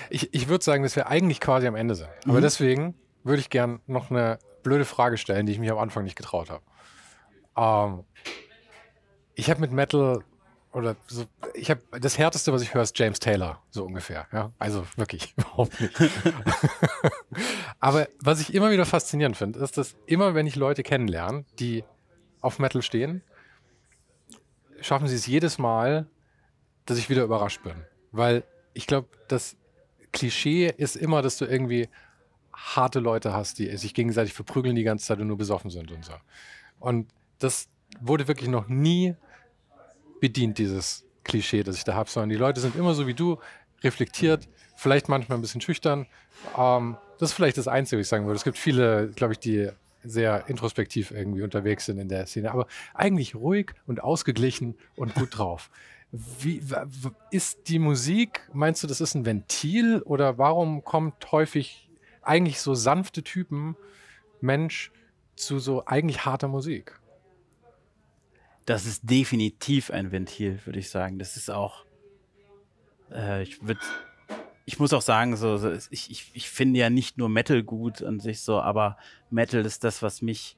Ich, ich würde sagen, dass wir eigentlich quasi am Ende sind. Aber mhm. deswegen würde ich gern noch eine blöde Frage stellen, die ich mich am Anfang nicht getraut habe. Ähm, ich habe mit Metal oder so, ich habe das härteste, was ich höre, ist James Taylor, so ungefähr. Ja? Also wirklich, überhaupt nicht. Aber was ich immer wieder faszinierend finde, ist, dass immer, wenn ich Leute kennenlerne, die auf Metal stehen, schaffen sie es jedes Mal, dass ich wieder überrascht bin. Weil ich glaube, das Klischee ist immer, dass du irgendwie harte Leute hast, die sich gegenseitig verprügeln die ganze Zeit und nur besoffen sind und so. Und das wurde wirklich noch nie bedient dieses Klischee, das ich da habe, sondern die Leute sind immer so wie du, reflektiert, vielleicht manchmal ein bisschen schüchtern. Ähm, das ist vielleicht das Einzige, was ich sagen würde. Es gibt viele, glaube ich, die sehr introspektiv irgendwie unterwegs sind in der Szene, aber eigentlich ruhig und ausgeglichen und gut drauf. Wie ist die Musik, meinst du, das ist ein Ventil oder warum kommt häufig eigentlich so sanfte Typen Mensch zu so eigentlich harter Musik? das ist definitiv ein Ventil, würde ich sagen. Das ist auch, äh, ich würde, ich muss auch sagen, so, so ich, ich, ich finde ja nicht nur Metal gut an sich so, aber Metal ist das, was mich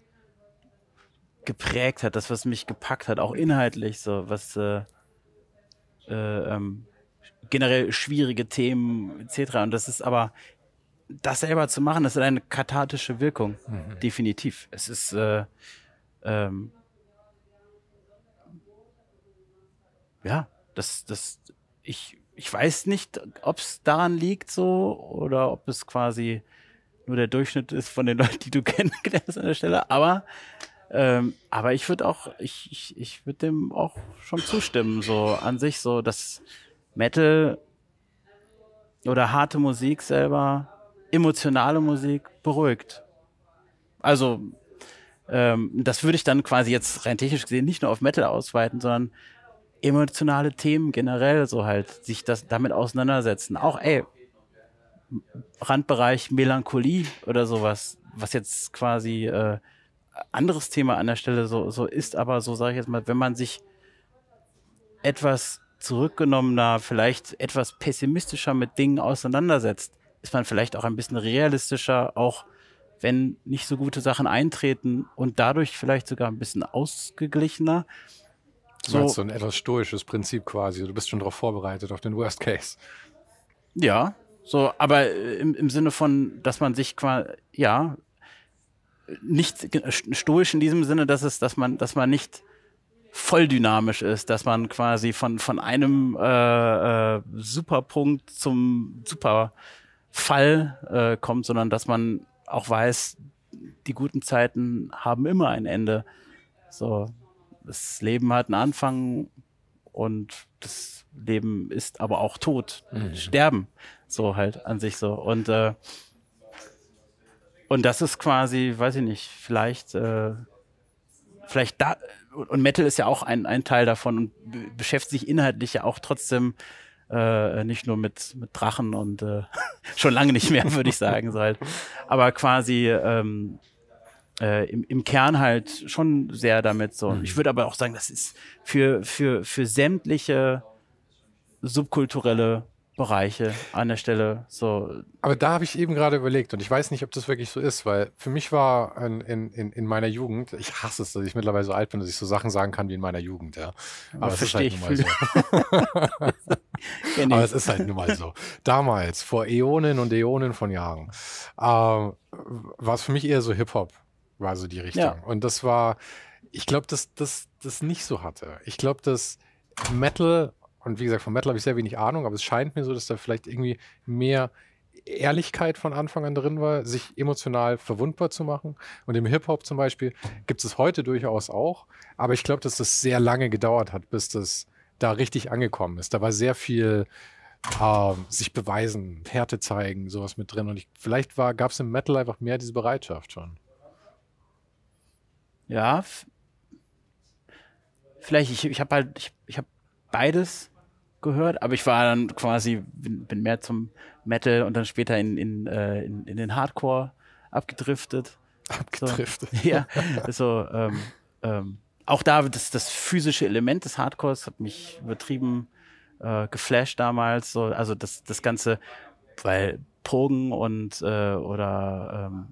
geprägt hat, das, was mich gepackt hat, auch inhaltlich so, was äh, äh, ähm, generell schwierige Themen etc. Und das ist aber das selber zu machen, das hat eine kathartische Wirkung, mhm. definitiv. Es ist äh, ähm, ja, das, das, ich, ich weiß nicht, ob es daran liegt so oder ob es quasi nur der Durchschnitt ist von den Leuten, die du kennengelernt hast an der Stelle, aber ähm, aber ich würde auch, ich, ich, ich würde dem auch schon zustimmen, so an sich, so dass Metal oder harte Musik selber, emotionale Musik beruhigt. Also, ähm, das würde ich dann quasi jetzt rein technisch gesehen nicht nur auf Metal ausweiten, sondern emotionale Themen generell so halt sich das damit auseinandersetzen. Auch ey, Randbereich Melancholie oder sowas, was jetzt quasi äh, anderes Thema an der Stelle so, so ist, aber so sage ich jetzt mal, wenn man sich etwas zurückgenommener, vielleicht etwas pessimistischer mit Dingen auseinandersetzt, ist man vielleicht auch ein bisschen realistischer, auch wenn nicht so gute Sachen eintreten und dadurch vielleicht sogar ein bisschen ausgeglichener. So, das so ein etwas stoisches Prinzip quasi. Du bist schon darauf vorbereitet, auf den Worst Case. Ja, so, aber äh, im, im Sinne von, dass man sich quasi, ja, nicht äh, stoisch in diesem Sinne, dass es, dass man, dass man nicht voll dynamisch ist, dass man quasi von, von einem äh, äh, Superpunkt zum Superfall äh, kommt, sondern dass man auch weiß, die guten Zeiten haben immer ein Ende. So, das Leben hat einen Anfang und das Leben ist aber auch tot. Mhm. Sterben. So halt an sich so. Und, äh, und das ist quasi, weiß ich nicht, vielleicht, äh, vielleicht da, und Metal ist ja auch ein, ein Teil davon und beschäftigt sich inhaltlich ja auch trotzdem äh, nicht nur mit, mit Drachen und äh, schon lange nicht mehr, würde ich sagen. So halt. Aber quasi ähm, äh, im, im Kern halt schon sehr damit so. Mhm. Ich würde aber auch sagen, das ist für, für, für sämtliche subkulturelle Bereiche an der Stelle so. Aber da habe ich eben gerade überlegt und ich weiß nicht, ob das wirklich so ist, weil für mich war in, in, in meiner Jugend, ich hasse es, dass ich mittlerweile so alt bin, dass ich so Sachen sagen kann wie in meiner Jugend, ja. Aber es ist halt nun mal so. ja, nee. Aber es ist halt nun mal so. Damals, vor Äonen und Äonen von Jahren, ähm, war es für mich eher so Hip-Hop war so die Richtung. Ja. Und das war, ich glaube, dass das das nicht so hatte. Ich glaube, dass Metal, und wie gesagt, von Metal habe ich sehr wenig Ahnung, aber es scheint mir so, dass da vielleicht irgendwie mehr Ehrlichkeit von Anfang an drin war, sich emotional verwundbar zu machen. Und im Hip-Hop zum Beispiel gibt es heute durchaus auch, aber ich glaube, dass das sehr lange gedauert hat, bis das da richtig angekommen ist. Da war sehr viel äh, sich beweisen, Härte zeigen, sowas mit drin. Und ich, vielleicht gab es im Metal einfach mehr diese Bereitschaft schon. Ja. Vielleicht, ich, ich habe halt, ich, ich habe beides gehört, aber ich war dann quasi, bin, bin mehr zum Metal und dann später in, in, äh, in, in, den Hardcore abgedriftet. Abgedriftet. So, ja, so, also, ähm, ähm, auch da das, das physische Element des Hardcores hat mich übertrieben äh, geflasht damals. So, also das, das Ganze, weil Pogen und äh, oder ähm,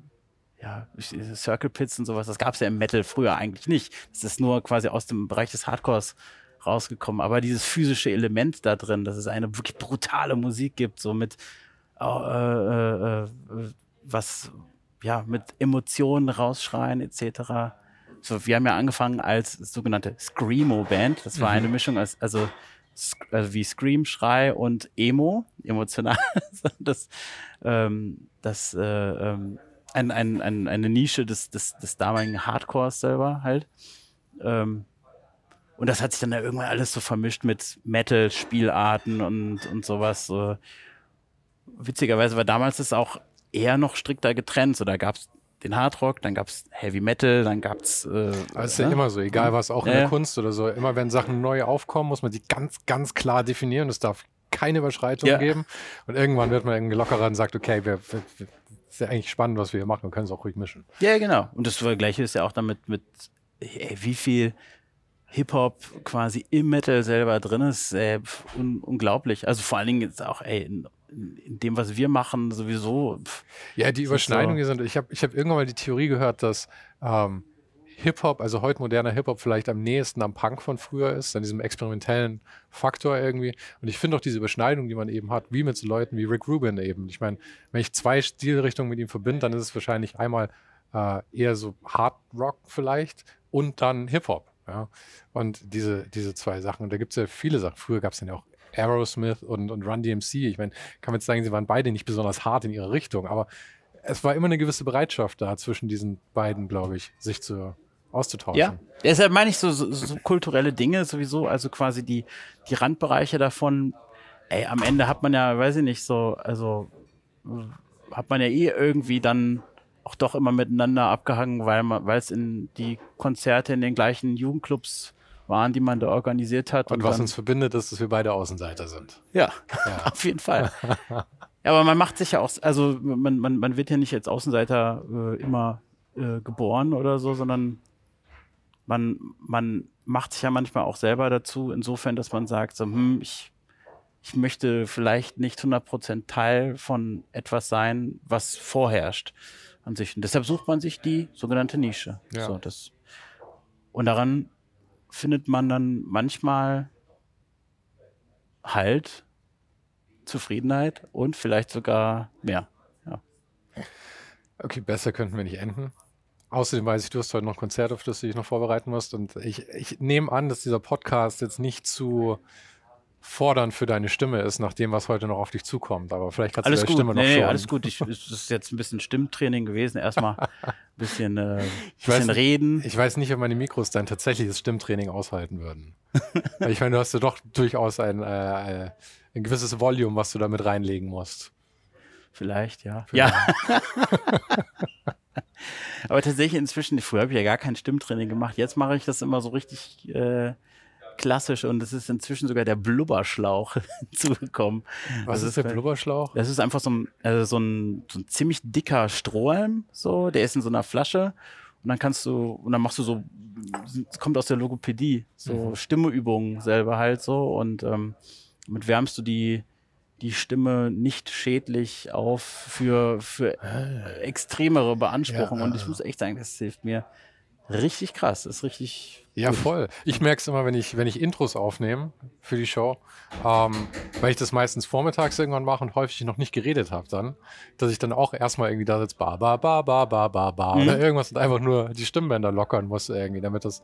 ja, Circle Pits und sowas, das gab es ja im Metal früher eigentlich nicht. Das ist nur quasi aus dem Bereich des Hardcores rausgekommen. Aber dieses physische Element da drin, dass es eine wirklich brutale Musik gibt, so mit äh, äh, äh, was, ja, mit Emotionen rausschreien etc. So, wir haben ja angefangen als sogenannte Screamo-Band. Das war mhm. eine Mischung als, also, also wie Scream, Schrei und Emo, emotional. das, ähm, das, äh, ähm, ein, ein, ein, eine Nische des, des, des damaligen Hardcores selber halt. Ähm, und das hat sich dann ja irgendwann alles so vermischt mit Metal-Spielarten und, und sowas. So. Witzigerweise war damals es auch eher noch strikter getrennt. So, da gab es den Hardrock, dann gab es Heavy Metal, dann gab es. Äh, das ah, ist ja ne? immer so, egal was auch in der Kunst oder so. Immer wenn Sachen neu aufkommen, muss man die ganz, ganz klar definieren. Es darf keine Überschreitung ja. geben. Und irgendwann wird man irgendwie lockerer und sagt, okay, wir, wir, ist ja eigentlich spannend, was wir hier machen. Wir können es auch ruhig mischen. Ja, genau. Und das Gleiche ist ja auch damit mit, ey, wie viel Hip-Hop quasi im Metal selber drin ist. Ey, un unglaublich. Also vor allen Dingen jetzt auch, ey, in, in dem, was wir machen, sowieso. Pff, ja, die Überschneidungen so. sind. Ich habe ich hab irgendwann mal die Theorie gehört, dass. Ähm, Hip-Hop, also heute moderner Hip-Hop vielleicht am nächsten am Punk von früher ist, an diesem experimentellen Faktor irgendwie. Und ich finde auch diese Überschneidung, die man eben hat, wie mit so Leuten wie Rick Rubin eben. Ich meine, wenn ich zwei Stilrichtungen mit ihm verbinde, dann ist es wahrscheinlich einmal äh, eher so Hard Rock vielleicht und dann Hip-Hop. Ja? Und diese, diese zwei Sachen. Und da gibt es ja viele Sachen. Früher gab es ja auch Aerosmith und, und Run DMC. Ich meine, kann man jetzt sagen, sie waren beide nicht besonders hart in ihrer Richtung, aber es war immer eine gewisse Bereitschaft da zwischen diesen beiden, glaube ich, sich zu auszutauschen. Ja, deshalb meine ich so, so, so kulturelle Dinge sowieso, also quasi die, die Randbereiche davon. Ey, am Ende hat man ja, weiß ich nicht, so, also hat man ja eh irgendwie dann auch doch immer miteinander abgehangen, weil es in die Konzerte in den gleichen Jugendclubs waren, die man da organisiert hat. Und, und was dann, uns verbindet, ist, dass wir beide Außenseiter sind. Ja, ja. auf jeden Fall. aber man macht sich ja auch, also man, man, man wird ja nicht als Außenseiter äh, immer äh, geboren oder so, sondern man, man macht sich ja manchmal auch selber dazu, insofern, dass man sagt, so, hm, ich, ich möchte vielleicht nicht 100% Teil von etwas sein, was vorherrscht an sich. Und deshalb sucht man sich die sogenannte Nische. Ja. So, das. Und daran findet man dann manchmal Halt, Zufriedenheit und vielleicht sogar mehr. Ja. Okay, besser könnten wir nicht enden. Außerdem weiß ich, du hast heute noch Konzerte, auf das du dich noch vorbereiten musst. Und ich, ich nehme an, dass dieser Podcast jetzt nicht zu fordernd für deine Stimme ist, nach dem, was heute noch auf dich zukommt. Aber vielleicht kannst alles du deine gut. Stimme nee, noch nee, schon. Alles gut, ich, es ist jetzt ein bisschen Stimmtraining gewesen. Erstmal ein bisschen, äh, ich bisschen weiß, reden. Ich weiß nicht, ob meine Mikros dein tatsächliches Stimmtraining aushalten würden. ich meine, du hast ja doch durchaus ein, äh, ein gewisses Volume, was du damit reinlegen musst. Vielleicht, ja. Vielleicht. Ja. Aber tatsächlich inzwischen, früher habe ich ja gar kein Stimmtraining gemacht. Jetzt mache ich das immer so richtig äh, klassisch und es ist inzwischen sogar der Blubberschlauch zugekommen. Was ist, ist der Blubberschlauch? Das ist einfach so ein, also so, ein, so ein ziemlich dicker Strohhalm, so, der ist in so einer Flasche. Und dann kannst du, und dann machst du so, es kommt aus der Logopädie, so mhm. Stimmeübungen selber halt so. Und ähm, damit wärmst du die, die Stimme nicht schädlich auf für, für ah. extremere Beanspruchungen. Ja, und ich ah. muss echt sagen, das hilft mir richtig krass. Das ist richtig. Ja, gut. voll. Ich merke es immer, wenn ich, wenn ich Intros aufnehme für die Show, ähm, weil ich das meistens vormittags irgendwann mache und häufig noch nicht geredet habe dann, dass ich dann auch erstmal irgendwie da sitze, ba, ba, ba, ba, ba, ba, ba, mhm. oder irgendwas und einfach nur die Stimmbänder lockern muss irgendwie, damit das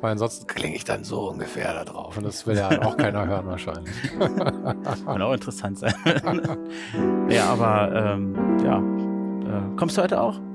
weil ansonsten klinge ich dann so ungefähr da drauf. Und das will ja auch keiner hören wahrscheinlich. Kann auch interessant sein. ja, aber ähm, ja. Äh, kommst du heute auch?